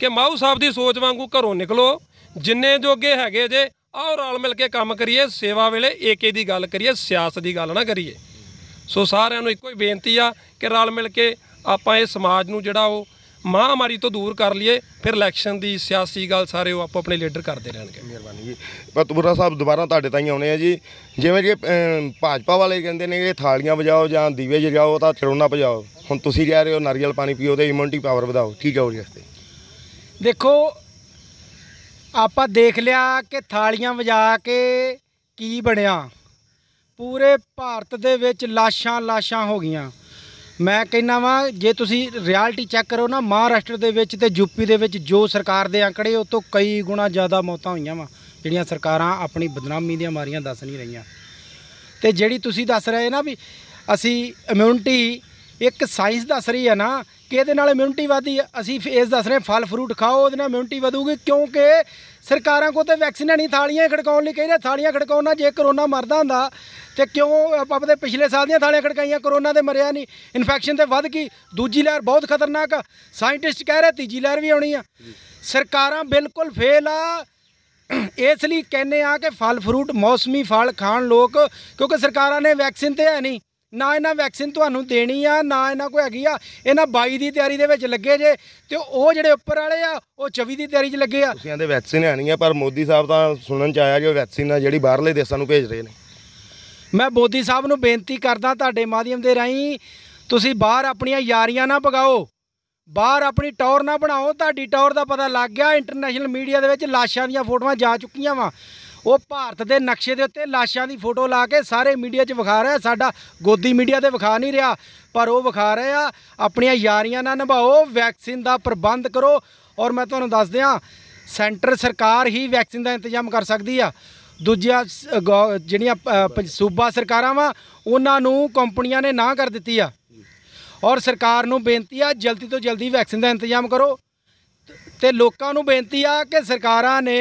ਕਿ ਮਾਊ ਸਾਹਿਬ ਦੀ ਸੋਚ ਵਾਂਗੂ ਘਰੋਂ ਨਿਕਲੋ ਜਿੰਨੇ ਜੋਗੇ ਹੈਗੇ ਜੇ ਆਹ ਰਲ ਮਿਲ ਕੇ ਕੰਮ ਕਰੀਏ ਸੇਵਾ ਵੇਲੇ ਏਕੇ ਦੀ ਗੱਲ ਕਰੀਏ ਸਿਆਸਤ ਦੀ ਗੱਲ ਨਾ ਕਰੀਏ ਸੋ ਸਾਰਿਆਂ ਨੂੰ ਇੱਕੋ ਹੀ ਬੇਨਤੀ ਆ ਕਿ ਰਲ ਮਿਲ ਕੇ ਆਪਾਂ ਇਹ ਸਮਾਜ ਨੂੰ ਜਿਹੜਾ ਉਹ ਮਹਾਮਾਰੀ ਤੋਂ ਦੂਰ ਕਰ ਲਈਏ ਫਿਰ ਇਲੈਕਸ਼ਨ ਦੀ ਸਿਆਸੀ ਗੱਲ ਸਾਰੇ ਉਹ ਆਪੋ ਆਪਣੇ ਲੀਡਰ ਕਰਦੇ ਰਹਿਣਗੇ ਮਿਹਰਬਾਨੀ ਜੀ ਪਤਪੁਰਾ ਸਾਹਿਬ ਦੁਬਾਰਾ ਤੁਹਾਡੇ ਤਾਈਂ ਆਉਣੇ ਆ ਜੀ ਜਿਵੇਂ ਕਿ ਭਾਜਪਾ ਵਾਲੇ ਕਹਿੰਦੇ ਨੇ ਕਿ ਥਾਲੀਆਂ ਵਜਾਓ ਜਾਂ ਦੀਵੇ ਜਗਾਓ ਤਾਂ ਚਰੋਨਾ ਵਜਾਓ ਹੁਣ ਤੁਸੀਂ ਕਹਿ ਰਹੇ ਹੋ ਨਾਰੀਅਲ ਪਾਣੀ ਪੀਓ ਤੇ ਇਮਿਊਨਿਟੀ ਪਾਵਰ ਵਧਾਓ ਕੀ ਹੋ ਜੀ ਤੇ ਦੇਖੋ ਆਪਾਂ ਦੇਖ ਲਿਆ ਕਿ ਥਾਲੀਆਂ ਵਜਾ ਕੇ ਕੀ ਬਣਿਆ ਪੂਰੇ ਭਾਰਤ ਦੇ ਵਿੱਚ ਲਾਸ਼ਾਂ ਲਾਸ਼ਾਂ ਹੋ ਗਈਆਂ ਮੈਂ ਕਹਿੰਨਾ ਵਾਂ ਜੇ ਤੁਸੀਂ ਰਿਐਲਿਟੀ ਚੈੱਕ ਕਰੋ ਨਾ ਮਹਾਰਾਸ਼ਟਰ ਦੇ ਵਿੱਚ ਤੇ ਯੂਪੀ ਦੇ ਵਿੱਚ ਜੋ ਸਰਕਾਰ ਦੇ ਅੰਕੜੇ ਉਹ ਤੋਂ ਕਈ ਗੁਣਾ ਜ਼ਿਆਦਾ ਮੌਤਾਂ ਹੋਈਆਂ ਵਾਂ ਜਿਹੜੀਆਂ ਸਰਕਾਰਾਂ ਆਪਣੀ ਬਦਨਾਮੀ ਦੀਆਂ ਮਾਰੀਆਂ ਦੱਸ ਨਹੀਂ ਰਹੀਆਂ ਤੇ ਜਿਹੜੀ ਤੁਸੀਂ ਦੱਸ ਰਹੇ ਨਾ ਵੀ ਅਸੀਂ ਇਮਿਊਨਿਟੀ ਇੱਕ ਸਾਇੰਸ ਦੱਸ ਰਹੀ ਹੈ ਨਾ ਕਿ ਇਹਦੇ ਨਾਲ ਇਮਿਊਨਿਟੀ ਵਧਦੀ ਹੈ ਅਸੀਂ ਇਸ ਦੱਸ ਰਹੇ ਫਲ ਫਰੂਟ ਖਾਓ ਉਹਦੇ ਨਾਲ ਇਮਿਊਨਿਟੀ ਵਧੂਗੀ ਕਿਉਂਕਿ ਸਰਕਾਰਾਂ ਕੋ ਤੇ ਵੈਕਸੀਨਾਂ ਨਹੀਂ ਥਾਲੀਆਂ ਖੜਕਾਉਣ ਲਈ ਕਹਿੰਦੇ ਥਾਲੀਆਂ ਖੜਕਾਉਣਾ ਜੇ ਕਰੋਨਾ ਮਰਦਾ ਹੁੰਦਾ ਤੇ ਕਿਉਂ ਆਪਾਂ ਦੇ ਪਿਛਲੇ ਸਾਲ ਦੀਆਂ ਥਾਲੀਆਂ ਖੜਕਾਈਆਂ ਕਰੋਨਾ ਦੇ ਮਰਿਆ ਨਹੀਂ ਇਨਫੈਕਸ਼ਨ ਤੇ ਵੱਧ ਗਈ ਦੂਜੀ ਲਹਿਰ ਬਹੁਤ ਖਤਰਨਾਕ ਆ ਸਾਇੰਟਿਸਟ ਕਹਿ ਰਹੇ ਤੀਜੀ ਲਹਿਰ ਵੀ ਆਉਣੀ ਆ ਸਰਕਾਰਾਂ ਬਿਲਕੁਲ ਫੇਲ ਆ ਇਸ ਲਈ ਕਹਿੰਨੇ ਆ ਕਿ ਫਲ ਫਰੂਟ ਮੌਸਮੀ ਫਲ ਖਾਣ ਲੋਕ ਕਿਉਂਕਿ ਸਰਕਾਰਾਂ ਨੇ ਵੈਕਸੀਨ ਤੇ ਹੈ ਨਹੀਂ ਨਾ ਇਹਨਾਂ ਵੈਕਸੀਨ ਤੁਹਾਨੂੰ ਦੇਣੀ ਆ ਨਾ ਇਹਨਾਂ ਕੋਈ ਹੈਗੀ ਆ ਇਹਨਾਂ 22 ਦੀ ਤਿਆਰੀ ਦੇ ਵਿੱਚ ਲੱਗੇ ਜੇ ਤੇ ਉਹ ਜਿਹੜੇ ਉੱਪਰ ਵਾਲੇ ਆ ਉਹ 24 ਦੀ ਤਿਆਰੀ 'ਚ ਲੱਗੇ ਆ ਤੁਸੀਂ ਆਂਦੇ ਵੈਕਸੀਨ ਆਣੀ ਆ ਪਰ ਮੋਦੀ ਸਾਹਿਬ ਤਾਂ ਸੁਣਨ 'ਚ ਆਇਆ ਕਿ ਉਹ ਵੈਕਸੀਨ ਆ ਜਿਹੜੀ ਬਾਹਰਲੇ ਦੇਸ਼ਾਂ ਨੂੰ ਭੇਜ ਰਹੇ ਨੇ ਮੈਂ ਮੋਦੀ ਸਾਹਿਬ ਨੂੰ ਬੇਨਤੀ ਕਰਦਾ ਤੁਹਾਡੇ ਮਾਧਿਅਮ ਦੇ ਰਾਹੀਂ ਤੁਸੀਂ ਬਾਹਰ ਆਪਣੀਆਂ ਯਾਰੀਆਂ ਨਾ ਪਗਾਓ ਬਾਹਰ ਆਪਣੀ ਟੌਰ ਨਾ ਬਣਾਓ ਤੁਹਾਡੀ ਟੌਰ ਦਾ ਪਤਾ ਲੱਗ ਗਿਆ ਇੰਟਰਨੈਸ਼ਨਲ ਮੀਡੀਆ ਦੇ ਵਿੱਚ ਲਾਸ਼ਾਂ ਦੀਆਂ ਫੋਟੋਆਂ ਜਾ ਚੁੱਕੀਆਂ ਵਾ ਉਹ ਭਾਰਤ ਦੇ ਨਕਸ਼ੇ ਦੇ ਉੱਤੇ ਲਾਸ਼ਾਂ ਦੀ ਫੋਟੋ ਲਾ ਕੇ ਸਾਰੇ ਮੀਡੀਆ 'ਚ ਵਿਖਾ ਰਿਹਾ ਸਾਡਾ ਗੋਦੀ ਮੀਡੀਆ ਤੇ ਵਿਖਾ ਨਹੀਂ ਰਿਹਾ ਪਰ ਉਹ ਵਿਖਾ ਰਹੇ ਆ ਆਪਣੀਆਂ ਯਾਰੀਆਂ ਨਾਲ ਨਿਭਾਓ ਵੈਕਸੀਨ ਦਾ ਪ੍ਰਬੰਧ ਕਰੋ ਔਰ ਮੈਂ ਤੁਹਾਨੂੰ ਦੱਸ ਦਿਆਂ ਸੈਂਟਰ ਸਰਕਾਰ ਹੀ ਵੈਕਸੀਨ ਦਾ ਇੰਤਜ਼ਾਮ ਕਰ ਸਕਦੀ ਆ ਦੂਜੀਆਂ ਜਿਹੜੀਆਂ ਸੂਬਾ ਸਰਕਾਰਾਂ ਵਾ ਉਹਨਾਂ ਨੂੰ ਕੰਪਨੀਆਂ ਨੇ ਨਾ ਕਰ ਦਿੱਤੀ ਆ ਔਰ ਸਰਕਾਰ ਨੂੰ ਬੇਨਤੀ ਆ ਜਲਦੀ ਤੋਂ ਜਲਦੀ ਵੈਕਸੀਨ ਦਾ ਇੰਤਜ਼ਾਮ ਕਰੋ ਤੇ ਲੋਕਾਂ ਨੂੰ ਬੇਨਤੀ ਆ ਕਿ ਸਰਕਾਰਾਂ ਨੇ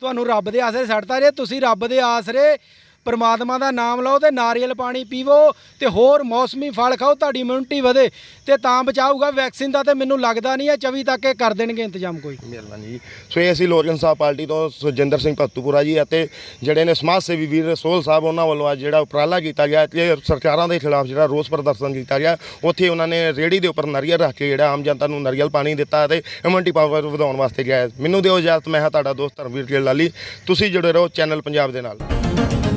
ਤੁਹਾਨੂੰ ਰੱਬ ਦੇ ਆਸਰੇ ਛੱਡਤਾ ਜੇ ਤੁਸੀਂ ਰੱਬ ਦੇ ਆਸਰੇ ਪਰਮਾਤਮਾ ਦਾ ਨਾਮ ਲਓ ਤੇ ਨਾਰੀਅਲ ਪਾਣੀ ਪੀਵੋ ਤੇ ਹੋਰ ਮੌਸਮੀ ਫਲ ਖਾਓ ਤੁਹਾਡੀ ਇਮਿਊਨਿਟੀ ਵਧੇ ਤੇ ਤਾਂ ਬਚਾਊਗਾ ਵੈਕਸੀਨ ਦਾ ਤੇ ਮੈਨੂੰ ਲੱਗਦਾ ਨਹੀਂ ਹੈ 24 ਤੱਕ ਇਹ ਕਰ ਦੇਣਗੇ ਇੰਤਜ਼ਾਮ ਕੋਈ ਮਿਹਰਬਾਨੀ ਜੀ ਸੋ ਇਹ ਅਸੀਂ ਲੋਰੀਅਨ ਸਾਹਿਬ ਪਾਰਟੀ ਤੋਂ ਸੁਜਿੰਦਰ ਸਿੰਘ ਭੱਤੂਪੁਰਾ ਜੀ ਅਤੇ ਜਿਹੜੇ ਨੇ ਸਮਾਜ ਸੇਵੀ ਵੀਰ ਰਸੋਲ ਸਾਹਿਬ ਉਹਨਾਂ ਵੱਲੋਂ ਅੱਜ ਜਿਹੜਾ ਉਪਰਾਲਾ ਕੀਤਾ ਗਿਆ ਤੇ ਸਰਕਾਰਾਂ ਦੇ ਖਿਲਾਫ ਜਿਹੜਾ ਰੋਸ ਪ੍ਰਦਰਸ਼ਨ ਕੀਤਾ ਗਿਆ ਉੱਥੇ ਉਹਨਾਂ ਨੇ ਰੇੜੀ ਦੇ ਉੱਪਰ ਨਾਰੀਅਲ ਰੱਖ ਕੇ ਜਿਹੜਾ ਆਮ ਜਨਤਾ ਨੂੰ ਨਾਰੀਅਲ ਪਾਣੀ ਦਿੱਤਾ ਤੇ ਇਮਿਊਨਿਟੀ ਪਾਵਰ ਵਧਾਉਣ ਵਾਸਤੇ ਗਿਆ ਮੈਨੂੰ ਦਿਓ ਇਜਾਜ਼ਤ ਮੈਂ ਹਾਂ ਤੁਹਾਡਾ ਦੋਸਤ ਧਰਮਵੀਰ ਲਾਲੀ ਤੁਸੀਂ ਜੁੜੇ ਰਹੋ ਚੈਨਲ ਪੰਜਾਬ ਦੇ ਨਾਲ